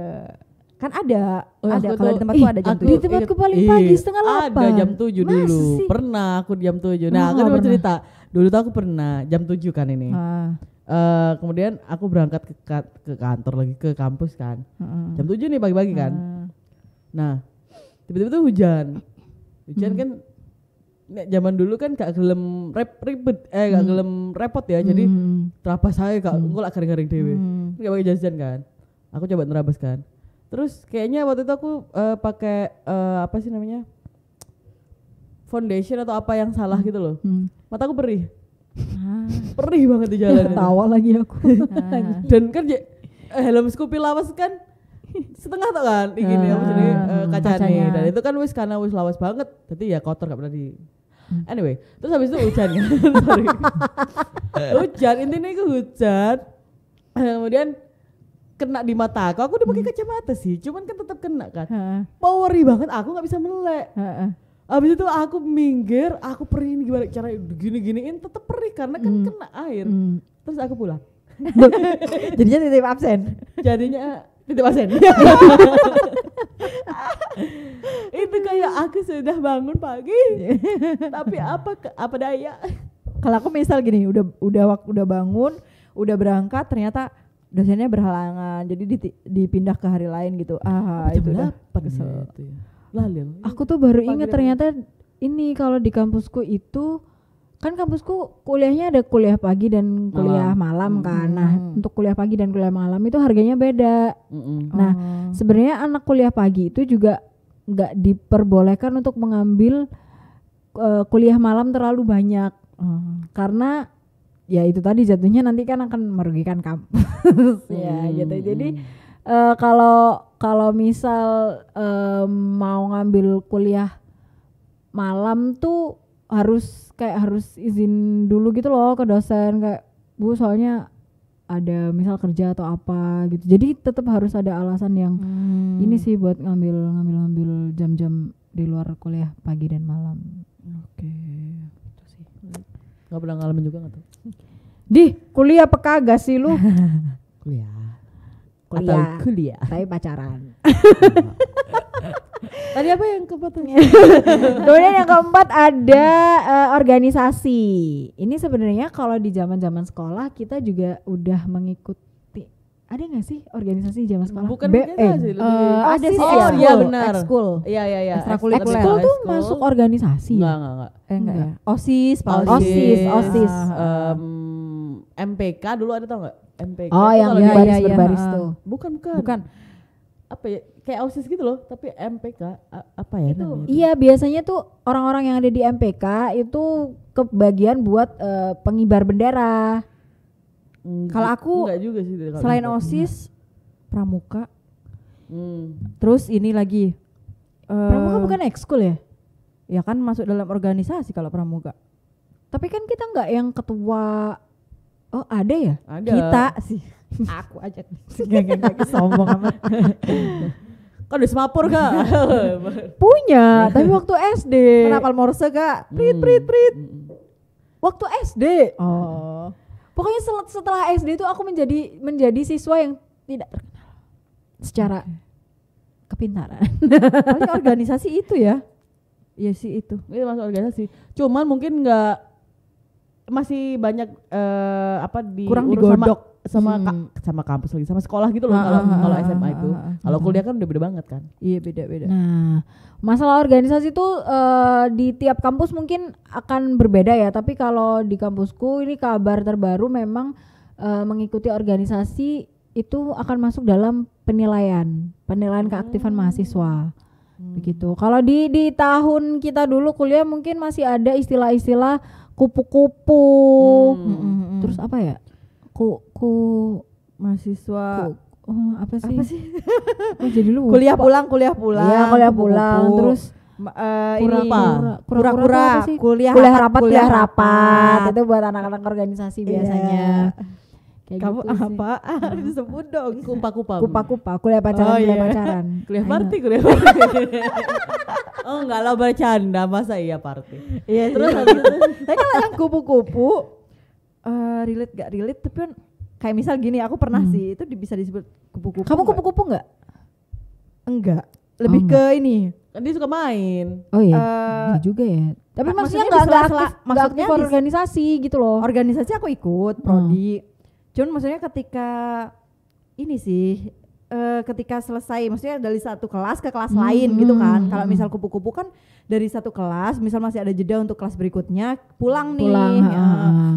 kan ada oh, ada kalau di tempatku ada jam tujuh di tempatku iya. paling ih, pagi setengah 8. ada jam tujuh dulu pernah aku jam tujuh nah oh, aku mau cerita dulu tuh aku pernah jam tujuh kan ini ah Uh, kemudian aku berangkat ke, ka ke kantor lagi ke kampus kan hmm. jam tujuh nih pagi-pagi kan hmm. nah tiba-tiba tuh hujan hujan hmm. kan nek zaman dulu kan gak gelem rep, ribet eh gak hmm. gelem repot ya hmm. jadi mm. terapas saya gak hmm. ngulak kering-kering dewe hmm. Kan gak pakai jajan kan aku coba nerabas kan terus kayaknya waktu itu aku uh, pakai uh, apa sih namanya foundation atau apa yang salah mm. gitu loh hmm. mataku perih perih banget di jalan iya, tawa lagi aku iya. dan kan ya, eh, helm skupi lawas kan setengah tuh kan gini iya. apa jadi uh, eh, hmm, kacanya dan itu kan wis karena wis lawas banget jadi ya kotor gak pernah di hmm. anyway terus habis itu hujan kan sorry hujan intinya itu hujan eh, kemudian kena di mata aku aku udah pakai hmm. kacamata sih cuman kan tetap kena kan poweri banget aku nggak bisa melek Abis itu aku minggir, aku perih gimana cara gini-giniin tetep perih karena kan mm. kena air. Mm. Terus aku pulang. Jadinya titip absen. Jadinya titip absen. itu kayak aku sudah bangun pagi, tapi apa apa daya. Kalau aku misal gini, udah udah udah bangun, udah berangkat, ternyata dosennya berhalangan, jadi dipindah ke hari lain gitu. Ah, itu udah Gitu ya Lalil. Iya. Aku tuh baru ingat ternyata ini kalau di kampusku itu kan kampusku kuliahnya ada kuliah pagi dan kuliah malam, malam kan. Mm -hmm. Nah, untuk kuliah pagi dan kuliah malam itu harganya beda. Mm -hmm. Nah, oh. sebenarnya anak kuliah pagi itu juga nggak diperbolehkan untuk mengambil uh, kuliah malam terlalu banyak. Mm. Karena ya itu tadi jatuhnya nanti kan akan merugikan kampus. ya, hmm, gitu. Jadi hmm uh, kalau kalau misal um, mau ngambil kuliah malam tuh harus kayak harus izin dulu gitu loh ke dosen kayak bu soalnya ada misal kerja atau apa gitu jadi tetap harus ada alasan yang hmm. ini sih buat ngambil ngambil ngambil jam-jam di luar kuliah pagi dan malam oke okay. Gitu sih nggak pernah ngalamin juga nggak tuh di kuliah apa kagak sih lu kuliah kuliah, atau kuliah. tapi pacaran. Tadi apa yang keempatnya? Kemudian yang keempat ada uh, organisasi. Ini sebenarnya kalau di zaman-zaman sekolah kita juga udah mengikuti ada nggak sih organisasi zaman sekolah? Bukan BN. Eh, sih, uh, ada oh, sih. Oh iya benar. Ekskul. Iya iya iya. Ekskul tuh school masuk organisasi. Enggak ya? enggak enggak. Eh, enggak ya. OSIS, OSIS, OSIS. OSIS. Ah, um, MPK dulu ada tau nggak? MPK. Oh, yang ya, baris ya, berbaris ya, tuh. Bukan, bukan. Bukan. Apa ya? Kayak OSIS gitu loh, tapi MPK apa ya itu, namanya? Iya, biasanya tuh orang-orang yang ada di MPK itu kebagian buat uh, pengibar bendera. kalau aku enggak juga sih selain enggak. OSIS pramuka. Hmm. Terus ini lagi uh, pramuka bukan ekskul ya? Ya kan masuk dalam organisasi kalau pramuka. Tapi kan kita nggak yang ketua Oh ada ya? Ada. Kita sih. Aku aja. gak, gak, sombong amat. kan udah semapur kak. Punya, tapi waktu SD. Kenapa morse kak. Prit, hmm. prit, prit. Hmm, hmm, waktu SD. Oh. Pokoknya setelah SD itu aku menjadi menjadi siswa yang tidak terkenal secara kepintaran. Tapi organisasi itu ya. Iya sih itu. Itu masuk organisasi. Cuman mungkin nggak masih banyak uh, apa di kurang digodok sama sama, hmm. sama kampus lagi sama sekolah gitu loh ah, kalau ah, ah, kalau SMA itu kalau kuliah kan udah beda banget kan iya beda beda nah masalah organisasi tuh uh, di tiap kampus mungkin akan berbeda ya tapi kalau di kampusku ini kabar terbaru memang uh, mengikuti organisasi itu akan masuk dalam penilaian penilaian keaktifan oh. mahasiswa hmm. begitu kalau di di tahun kita dulu kuliah mungkin masih ada istilah-istilah kupu-kupu hmm. hmm. terus apa ya ku ku mahasiswa ku, oh, apa sih apa sih oh, jadi lu kuliah pulang kuliah pulang ya kuliah pulang kupu -kupu. terus eh, apa, kura, kurang kura-kura kuliah kuliah rapat kuliah rapat, rapat. itu buat anak-anak organisasi iya. biasanya yeah. Kayak Kamu gitu apaan? Sih. Hmm. disebut dong. Kupa-kupa. Kupa-kupa. Kuliah pacaran, oh, kuliah iya. pacaran. kuliah party, kuliah party. oh enggak lah bercanda, masa iya party. Iya. Terus iya. Tapi kalau yang kupu-kupu, uh, relate gak relate, tapi kan kayak misal gini, aku pernah hmm. sih, itu bisa disebut kupu-kupu. Kamu kupu-kupu enggak? Oh, enggak. Lebih oh, ke enggak. ini. Kan dia suka main. Oh iya. Uh, eh, dia juga ya. Tapi maksudnya nggak nggak aktif, maksudnya aktif organisasi gitu loh. Organisasi aku ikut, hmm. prodi. Hmm. Cuman maksudnya ketika ini sih uh, ketika selesai maksudnya dari satu kelas ke kelas hmm. lain gitu hmm. kan. Kalau misal kupu-kupu kan dari satu kelas misal masih ada jeda untuk kelas berikutnya pulang nih pulang, ya.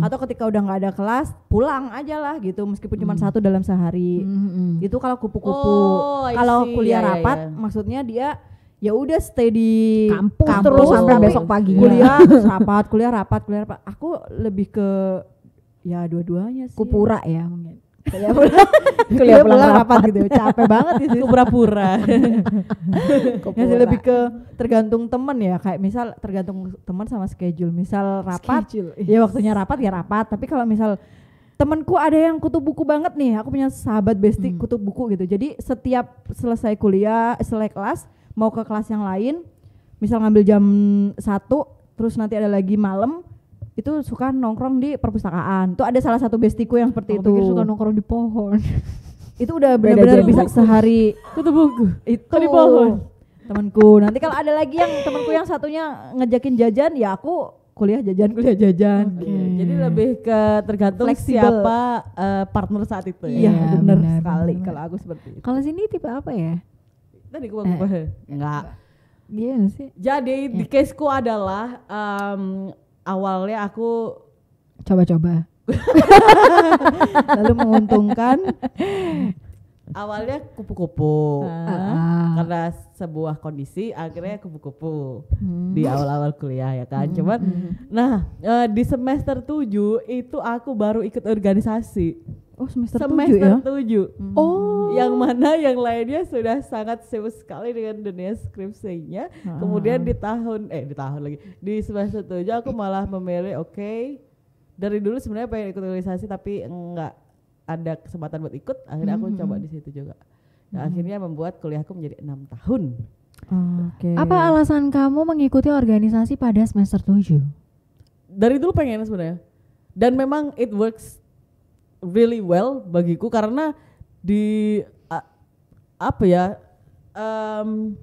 atau ketika udah nggak ada kelas pulang aja lah gitu meskipun hmm. cuma satu dalam sehari. Hmm. Itu kalau kupu-kupu. Oh, kalau kuliah yeah, ya, rapat yeah, yeah. maksudnya dia ya udah stay di kampus, kampus terus sampai besok iya. pagi kuliah rapat kuliah rapat kuliah rapat aku lebih ke ya dua-duanya sih kupura ya mungkin kuliah pulang kuliah pulang, rapat, gitu capek banget sih, kupura-pura ya sih lebih ke tergantung temen ya kayak misal tergantung teman sama schedule misal rapat schedule. Iya. ya waktunya rapat ya rapat tapi kalau misal temanku ada yang kutub buku banget nih aku punya sahabat besti hmm. kutub buku gitu jadi setiap selesai kuliah selesai kelas mau ke kelas yang lain misal ngambil jam satu terus nanti ada lagi malam itu suka nongkrong di perpustakaan. itu ada salah satu bestiku yang seperti oh, itu. Pikir suka nongkrong di pohon. itu udah benar-benar bisa buku. sehari ketemuku. Itu di pohon. Temanku. Nanti kalau ada lagi yang temanku yang satunya ngejakin jajan, ya aku kuliah jajan kuliah jajan. Okay. Jadi lebih ke tergantung Flexible. siapa uh, partner saat itu ya. Iya, iya benar sekali kalau aku seperti itu. Kalau sini tipe apa ya? Tadi gua eh, enggak. Iya sih. Jadi ya. di caseku adalah um, awalnya aku coba-coba lalu menguntungkan awalnya kupu-kupu ah. karena sebuah kondisi akhirnya kupu-kupu hmm. di awal-awal kuliah ya kan hmm, cuman hmm. nah eh, di semester tujuh itu aku baru ikut organisasi Oh semester, ya? semester 7 ya? 7. Hmm. Oh. Yang mana yang lainnya sudah sangat sibuk sekali dengan dunia skripsinya. Hmm. Kemudian di tahun, eh di tahun lagi, di semester tujuh aku malah memilih oke. Okay, dari dulu sebenarnya pengen ikut organisasi tapi enggak ada kesempatan buat ikut. Akhirnya aku hmm. coba di situ juga. Dan hmm. akhirnya membuat kuliahku menjadi enam tahun. Okay. Apa alasan kamu mengikuti organisasi pada semester tujuh? Dari dulu pengen sebenarnya. Dan memang it works really well bagiku karena di uh, apa ya um,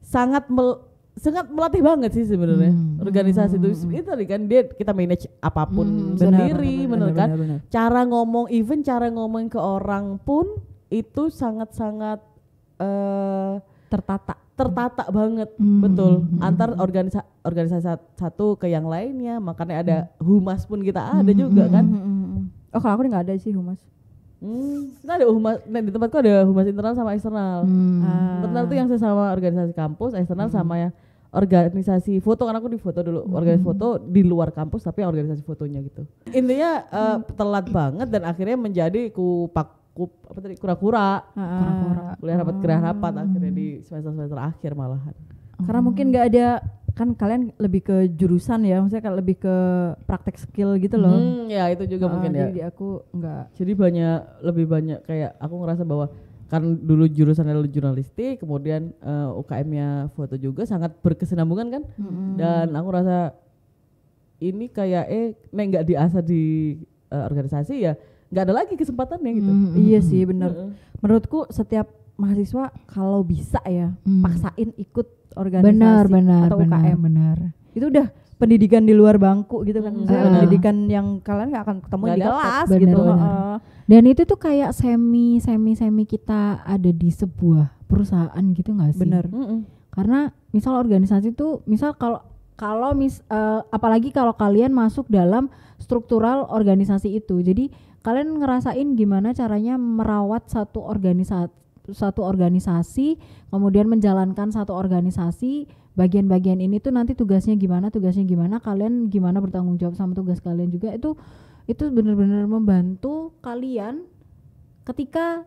sangat mel, sangat melatih banget sih sebenarnya hmm. organisasi itu hmm. itu tadi kan dia kita manage apapun hmm, sendiri benar, benar, benar, benar kan benar, benar. cara ngomong even cara ngomong ke orang pun itu sangat-sangat uh, tertata tertata banget hmm. betul hmm, hmm, antar hmm. organisa organisasi satu ke yang lainnya makanya ada humas pun kita ada hmm. juga kan hmm Oh kalau aku nggak ada sih humas. Hmm, kan ada humas, nah di tempatku ada humas internal sama eksternal. Hmm. Ah. Internal tuh yang sesama organisasi kampus, eksternal hmm. sama ya organisasi foto karena aku di foto dulu hmm. organisasi foto di luar kampus tapi organisasi fotonya gitu intinya uh, telat banget dan akhirnya menjadi kupak kup apa tadi kura-kura ah, ah. Kura-kura. kuliah rapat kuliah rapat hmm. akhirnya di semester semester akhir malahan karena mungkin nggak ada kan kalian lebih ke jurusan ya maksudnya kan lebih ke praktek skill gitu loh hmm, ya itu juga uh, mungkin jadi ya jadi aku nggak jadi banyak lebih banyak kayak aku ngerasa bahwa kan dulu jurusan jurusannya jurnalistik kemudian uh, eh, UKM-nya foto juga sangat berkesinambungan kan hmm. dan aku rasa ini kayak eh nek nggak diasa di uh, organisasi ya nggak ada lagi kesempatannya gitu hmm, iya sih benar hmm. menurutku setiap mahasiswa kalau bisa ya hmm. paksain ikut organisasi benar, benar, atau benar, UKM benar itu udah pendidikan di luar bangku gitu kan misalnya uh, hmm. pendidikan yang kalian nggak akan ketemu gak di kelas gitu bener. dan itu tuh kayak semi semi semi kita ada di sebuah perusahaan gitu nggak sih bener karena misal organisasi tuh misal kalau kalau mis uh, apalagi kalau kalian masuk dalam struktural organisasi itu jadi kalian ngerasain gimana caranya merawat satu organisasi satu organisasi, kemudian menjalankan satu organisasi, bagian-bagian ini tuh nanti tugasnya gimana, tugasnya gimana, kalian gimana bertanggung jawab sama tugas kalian juga itu itu benar-benar membantu kalian ketika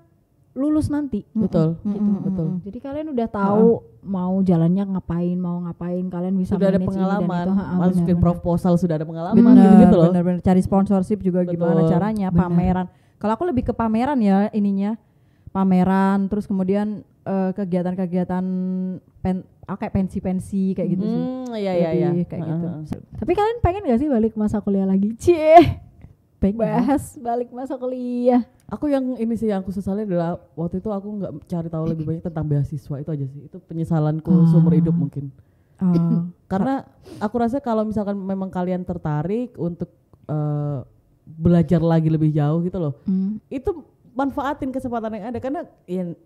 lulus nanti. Betul, gitu. Mm-hmm. betul. Jadi kalian udah tahu uh. mau jalannya ngapain, mau ngapain, kalian bisa sudah ada pengalaman, itu, masukin proposal sudah ada pengalaman gitu, gitu loh. Bener-bener cari sponsorship juga betul, gimana caranya, pameran. Kalau aku lebih ke pameran ya ininya pameran terus kemudian kegiatan eh, kegiatan-kegiatan pen, ah, kayak pensi-pensi kayak gitu hmm, sih iya iya iya kayak uh, gitu tapi kalian pengen gak sih balik masa kuliah lagi cie pengen. bahas balik masa kuliah aku yang ini sih yang aku sesali adalah waktu itu aku nggak cari tahu lebih banyak tentang beasiswa itu aja sih itu penyesalanku ah. seumur hidup mungkin oh. karena aku rasa kalau misalkan memang kalian tertarik untuk uh, belajar lagi lebih jauh gitu loh mm. itu manfaatin kesempatan yang ada karena ya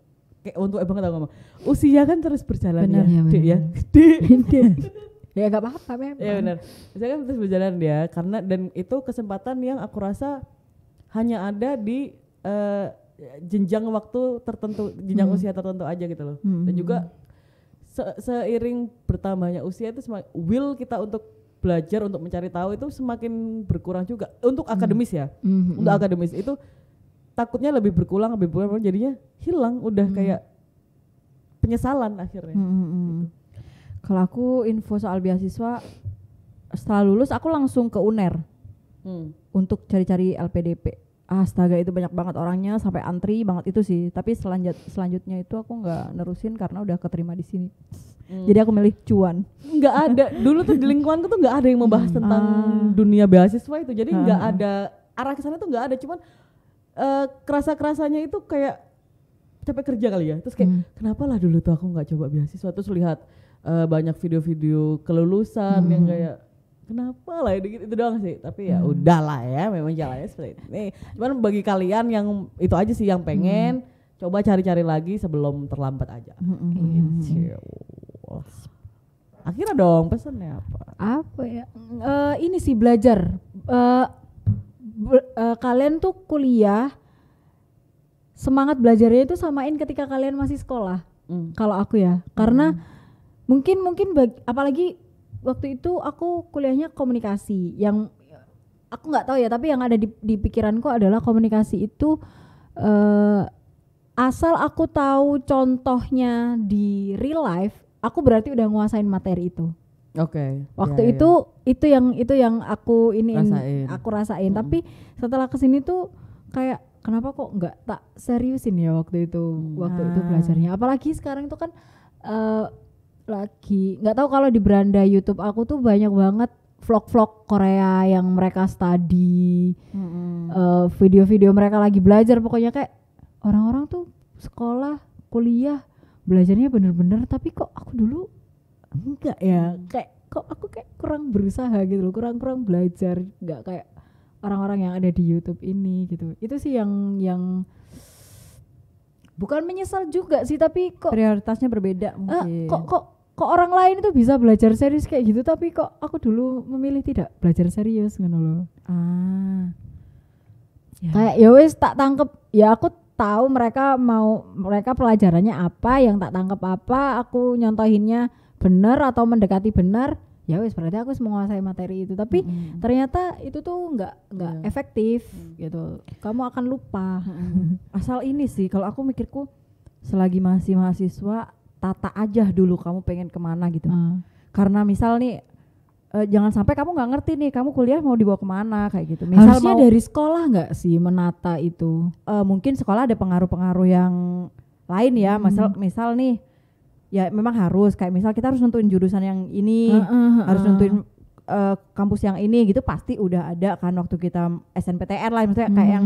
kayak untuk abang tahu ngomong usia kan terus berjalan bener, ya, ya, ya. gede ya ya gak apa-apa memang ya benar usia kan terus berjalan ya karena dan itu kesempatan yang aku rasa hanya ada di uh, jenjang waktu tertentu jenjang hmm. usia tertentu aja gitu loh hmm. dan juga se seiring bertambahnya usia itu semakin will kita untuk belajar untuk mencari tahu itu semakin berkurang juga untuk hmm. akademis ya hmm. hmm untuk hmm. akademis itu takutnya lebih berkulang lebih berkulang jadinya hilang udah hmm. kayak penyesalan akhirnya hmm, hmm, hmm. Gitu. kalau aku info soal beasiswa setelah lulus aku langsung ke UNER hmm. untuk cari-cari LPDP astaga itu banyak banget orangnya sampai antri banget itu sih tapi selanjut selanjutnya itu aku nggak nerusin karena udah keterima di sini hmm. jadi aku milih cuan nggak ada dulu tuh di lingkungan tuh nggak ada yang membahas hmm. tentang ah. dunia beasiswa itu jadi nggak ah. ada arah ke sana tuh nggak ada cuman uh, eh, kerasa kerasanya itu kayak capek kerja kali ya terus kayak hmm. kenapa lah dulu tuh aku nggak coba beasiswa terus lihat uh, banyak video-video kelulusan hmm. yang kayak kenapa lah ya itu doang sih tapi ya hmm. udahlah ya memang jalannya seperti ini cuman bagi kalian yang itu aja sih yang pengen hmm. coba cari-cari lagi sebelum terlambat aja hmm, hmm, hmm, gitu. akhirnya dong pesannya apa apa ya uh, ini sih belajar uh, uh, kalian tuh kuliah semangat belajarnya itu samain ketika kalian masih sekolah. Mm. Kalau aku ya, karena mm. mungkin mungkin bagi, apalagi waktu itu aku kuliahnya komunikasi yang aku nggak tahu ya, tapi yang ada di, di pikiranku adalah komunikasi itu uh, asal aku tahu contohnya di real life, aku berarti udah nguasain materi itu. Oke. Okay. Waktu ya, itu ya. itu yang itu yang aku ini rasain. aku rasain. Hmm. Tapi setelah kesini tuh kayak kenapa kok nggak tak seriusin ya waktu itu hmm. waktu itu ah. belajarnya. Apalagi sekarang itu kan uh, lagi nggak tahu kalau di beranda YouTube aku tuh banyak banget vlog-vlog Korea yang mereka study video-video hmm uh, video-video mereka lagi belajar pokoknya kayak orang-orang tuh sekolah kuliah belajarnya bener-bener tapi kok aku dulu enggak ya kayak kok aku kayak kurang berusaha gitu loh kurang kurang belajar nggak kayak orang-orang yang ada di YouTube ini gitu itu sih yang yang bukan menyesal juga sih tapi kok prioritasnya berbeda eh, mungkin eh, kok kok kok orang lain itu bisa belajar serius kayak gitu tapi kok aku dulu memilih tidak belajar serius gitu loh ah ya. kayak ya wis tak tangkep ya aku tahu mereka mau mereka pelajarannya apa yang tak tangkep apa aku nyontohinnya benar atau mendekati benar ya wes berarti aku semua menguasai materi itu tapi hmm ternyata itu tuh nggak nggak yeah. efektif mm. gitu kamu akan lupa mm. asal ini sih kalau aku mikirku selagi masih mahasiswa tata aja dulu kamu pengen kemana gitu mm. karena misal nih uh, jangan sampai kamu nggak ngerti nih kamu kuliah mau dibawa kemana kayak gitu. Misal Harusnya mau, dari sekolah nggak sih menata itu? Uh, mungkin sekolah ada pengaruh-pengaruh yang lain ya. Hmm. Misal misal nih ya memang harus kayak misal kita harus nentuin jurusan yang ini, uh, uh, uh, harus nentuin uh, kampus yang ini gitu pasti udah ada kan waktu kita SNPTN lah maksudnya kayak yang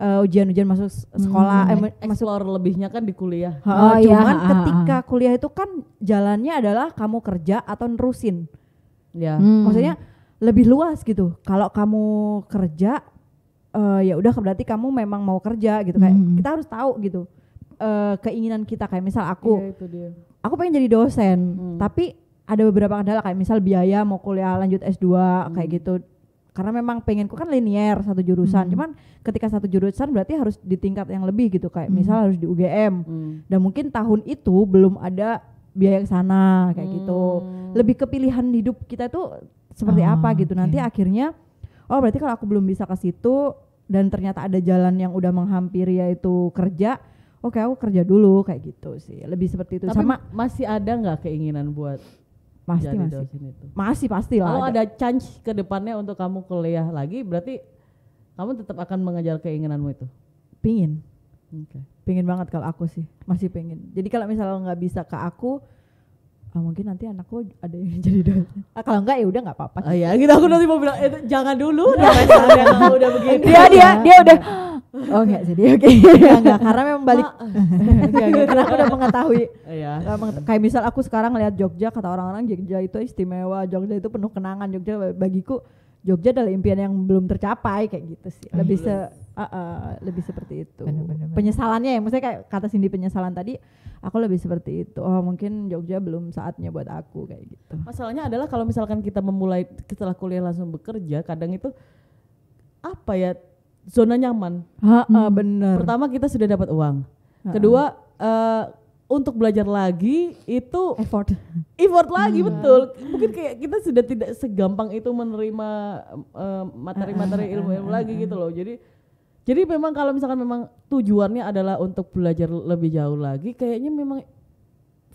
uh, ujian-ujian masuk hmm. sekolah hmm. eh, masuk lebihnya kan di kuliah. Uh, oh, cuman iya, ketika kuliah itu kan jalannya adalah kamu kerja atau nerusin. Ya. Hmm. Maksudnya lebih luas gitu. Kalau kamu kerja uh, ya udah berarti kamu memang mau kerja gitu kayak hmm. kita harus tahu gitu uh, keinginan kita kayak misal aku iya, dia. aku pengen jadi dosen hmm. tapi ada beberapa kendala kayak misal biaya mau kuliah lanjut S2 hmm. kayak gitu karena memang pengenku kan linier satu jurusan hmm. cuman ketika satu jurusan berarti harus di tingkat yang lebih gitu kayak hmm. misal harus di UGM hmm. dan mungkin tahun itu belum ada biaya ke sana kayak gitu. hmm. gitu lebih ke pilihan hidup kita itu seperti oh, apa ah, gitu nanti okay. akhirnya oh berarti kalau aku belum bisa ke situ dan ternyata ada jalan yang udah menghampiri yaitu kerja oke okay, aku kerja dulu kayak gitu sih lebih seperti itu tapi sama masih ada nggak keinginan buat pasti masih masih pasti lah kalau ada. ada chance ke depannya untuk kamu kuliah lagi berarti kamu tetap akan mengejar keinginanmu itu pingin okay. pingin banget kalau aku sih masih pingin jadi kalau misalnya nggak bisa ke aku ah, mungkin nanti anakku ada yang jadi dosen. Ah, kalau enggak ya udah nggak apa-apa. Oh, iya, gitu aku nanti mau bilang eh, jangan dulu. dia, dia dia dia udah iya. Oh enggak jadi, oke. Iya, enggak, karena memang balik. Iya, iya, karena aku udah mengetahui. Kayak misal aku sekarang lihat Jogja, kata orang-orang Jogja itu istimewa, Jogja itu penuh kenangan, Jogja bagiku Jogja adalah impian yang belum tercapai kayak gitu sih. Oh, lebih se uh, uh, lebih seperti itu. Bener, bener, bener. Penyesalannya ya, maksudnya kayak kata Cindy penyesalan tadi, aku lebih seperti itu. Oh mungkin Jogja belum saatnya buat aku kayak gitu. Masalahnya adalah kalau misalkan kita memulai setelah kuliah langsung bekerja, kadang itu apa ya zona nyaman. Ha, hmm. bener. Pertama kita sudah dapat uang. Ha, Kedua uh, untuk belajar lagi itu effort. Effort lagi hmm. betul. Mungkin kayak kita sudah tidak segampang itu menerima eh, materi-materi uh, materi ilmu-ilmu lagi gitu loh. Jadi jadi memang kalau misalkan memang tujuannya adalah untuk belajar lebih jauh lagi kayaknya memang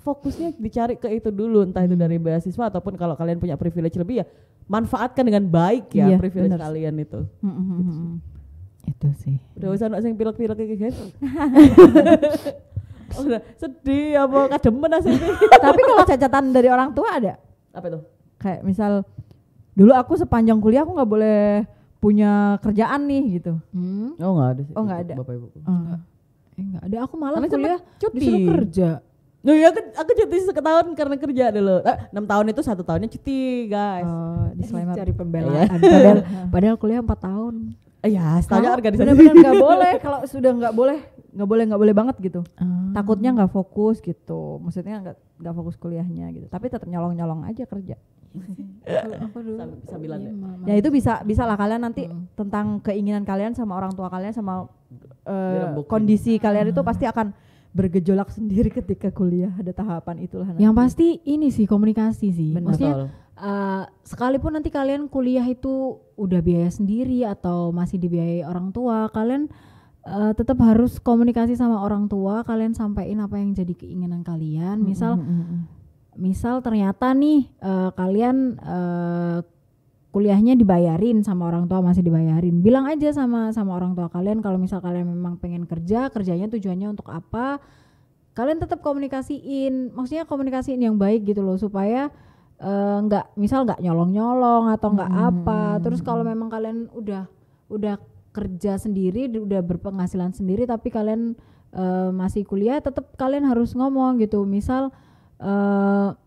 fokusnya dicari ke itu dulu entah itu hmm. dari beasiswa ataupun kalau kalian punya privilege lebih ya manfaatkan dengan baik ya iya, privilege bener. kalian itu. Mm -hmm. hmm, hmm gitu itu sih udah usah nak sing pilek-pilek iki guys udah sedih apa kademen asli tapi kalau cacatan dari orang tua ada apa itu kayak misal dulu aku sepanjang kuliah aku nggak boleh punya kerjaan nih gitu hmm. oh nggak ada sih oh nggak ada bapak ibu uh. Ah. Enggak eh, ada aku malah Karena kuliah cuti disuruh kerja no ya aku, aku cuti seketahun karena kerja dulu. Eh, 6 tahun itu satu tahunnya cuti, guys. Oh, eh, disclaimer. Cari pembelaan. Iya. padahal, padahal kuliah empat tahun. Iya, setahu organisasi. Benar-benar nggak boleh kalau sudah nggak boleh, nggak boleh nggak boleh banget gitu. Hmm. Takutnya nggak fokus gitu. Maksudnya nggak nggak fokus kuliahnya gitu. Tapi tetap nyolong-nyolong aja kerja. apa Sambilan iya, ya. itu bisa bisa lah kalian nanti hmm. tentang keinginan kalian sama orang tua kalian sama uh, kondisi kalian itu ah. pasti akan bergejolak sendiri ketika kuliah ada tahapan itulah nanti. Yang pasti ini sih komunikasi sih. Benar. Maksudnya Uh, sekalipun nanti kalian kuliah itu udah biaya sendiri atau masih dibiayai orang tua, kalian uh, tetap harus komunikasi sama orang tua. Kalian sampaikan apa yang jadi keinginan kalian. Misal, mm -hmm. misal ternyata nih uh, kalian uh, kuliahnya dibayarin sama orang tua masih dibayarin. Bilang aja sama sama orang tua kalian kalau misal kalian memang pengen kerja, kerjanya tujuannya untuk apa. Kalian tetap komunikasiin, maksudnya komunikasiin yang baik gitu loh supaya Eh, nggak uh, misal nggak nyolong-nyolong atau nggak hmm. apa terus kalau memang kalian udah udah kerja sendiri udah berpenghasilan sendiri tapi kalian uh, masih kuliah tetap kalian harus ngomong gitu misal uh,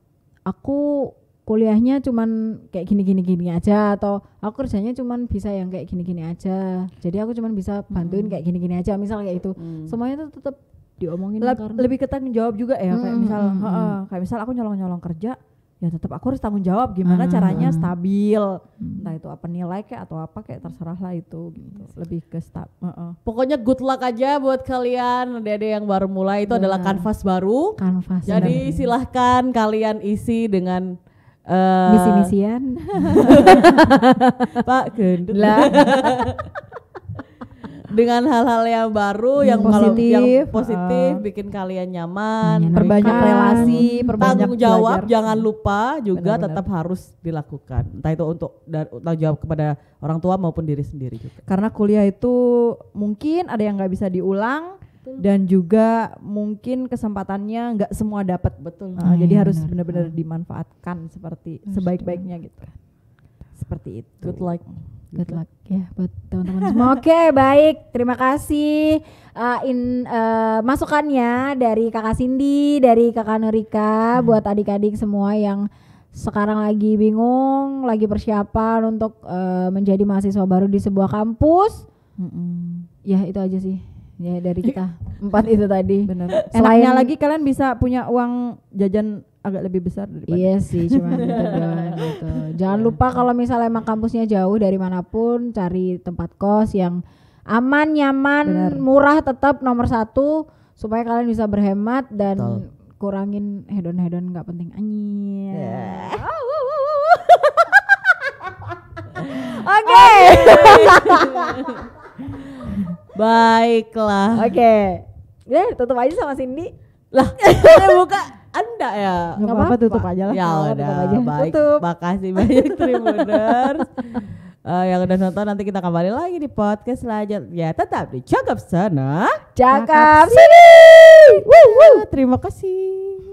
aku kuliahnya cuman kayak gini-gini gini aja atau aku kerjanya cuman bisa yang kayak gini-gini aja jadi aku cuman bisa bantuin hmm. kayak gini-gini aja misal kayak itu hmm. semuanya tuh tetap diomongin Leb karena lebih ketanggung jawab juga ya hmm, kayak misal hmm, uh, kayak misal aku nyolong-nyolong kerja ya tetap aku harus tanggung jawab gimana hmm. caranya stabil hmm. entah itu apa nilai kayak atau apa kayak terserah lah itu gitu lebih ke stab uh-uh. pokoknya good luck aja buat kalian dede yang baru mulai itu adalah kanvas baru kanvas jadi bener. silahkan kalian isi dengan uh, eh, misi misian pak gendut lah dengan hal-hal yang baru yang positif, yang positif uh, bikin kalian nyaman, iya, perbanyak relasi, perbanyak tanggung jawab belajar. jangan lupa juga benar, tetap harus dilakukan. Entah itu untuk tanggung jawab kepada orang tua maupun diri sendiri juga. Karena kuliah itu mungkin ada yang nggak bisa diulang Betul. dan juga mungkin kesempatannya nggak semua dapat. Betul. Nah, hmm, jadi iya, harus benar-benar dimanfaatkan seperti sebaik-baiknya gitu Seperti itu. Good luck. Like good gitu. luck ya buat teman-teman semua. Oke, okay, baik. Terima kasih uh, in uh, masukannya dari Kakak Cindy, dari Kakak Nurika hmm. buat adik-adik semua yang sekarang lagi bingung, lagi persiapan untuk uh, menjadi mahasiswa baru di sebuah kampus. Mm-mm. Ya, itu aja sih. Ya dari kita empat itu tadi. Benar. Enaknya lagi kalian bisa punya uang jajan agak lebih besar daripada iya sih cuma itu doang gitu jangan lupa kalau misalnya emang kampusnya jauh dari manapun cari tempat kos yang aman nyaman Bener. murah tetap nomor satu supaya kalian bisa berhemat dan Betul. kurangin hedon-hedon nggak penting anjir ya. oke baiklah oke okay. ya tutup aja sama Cindy lah buka anda ya. Enggak apa-apa tutup aja lah. Ya udah, aja. baik. Tutup. Makasih banyak Tribuners. uh, yang udah nonton nanti kita kembali lagi di podcast selanjutnya. Tetap di Cakap Sana. Cakap, Cakap Sini. Woo, woo. Ya, terima kasih.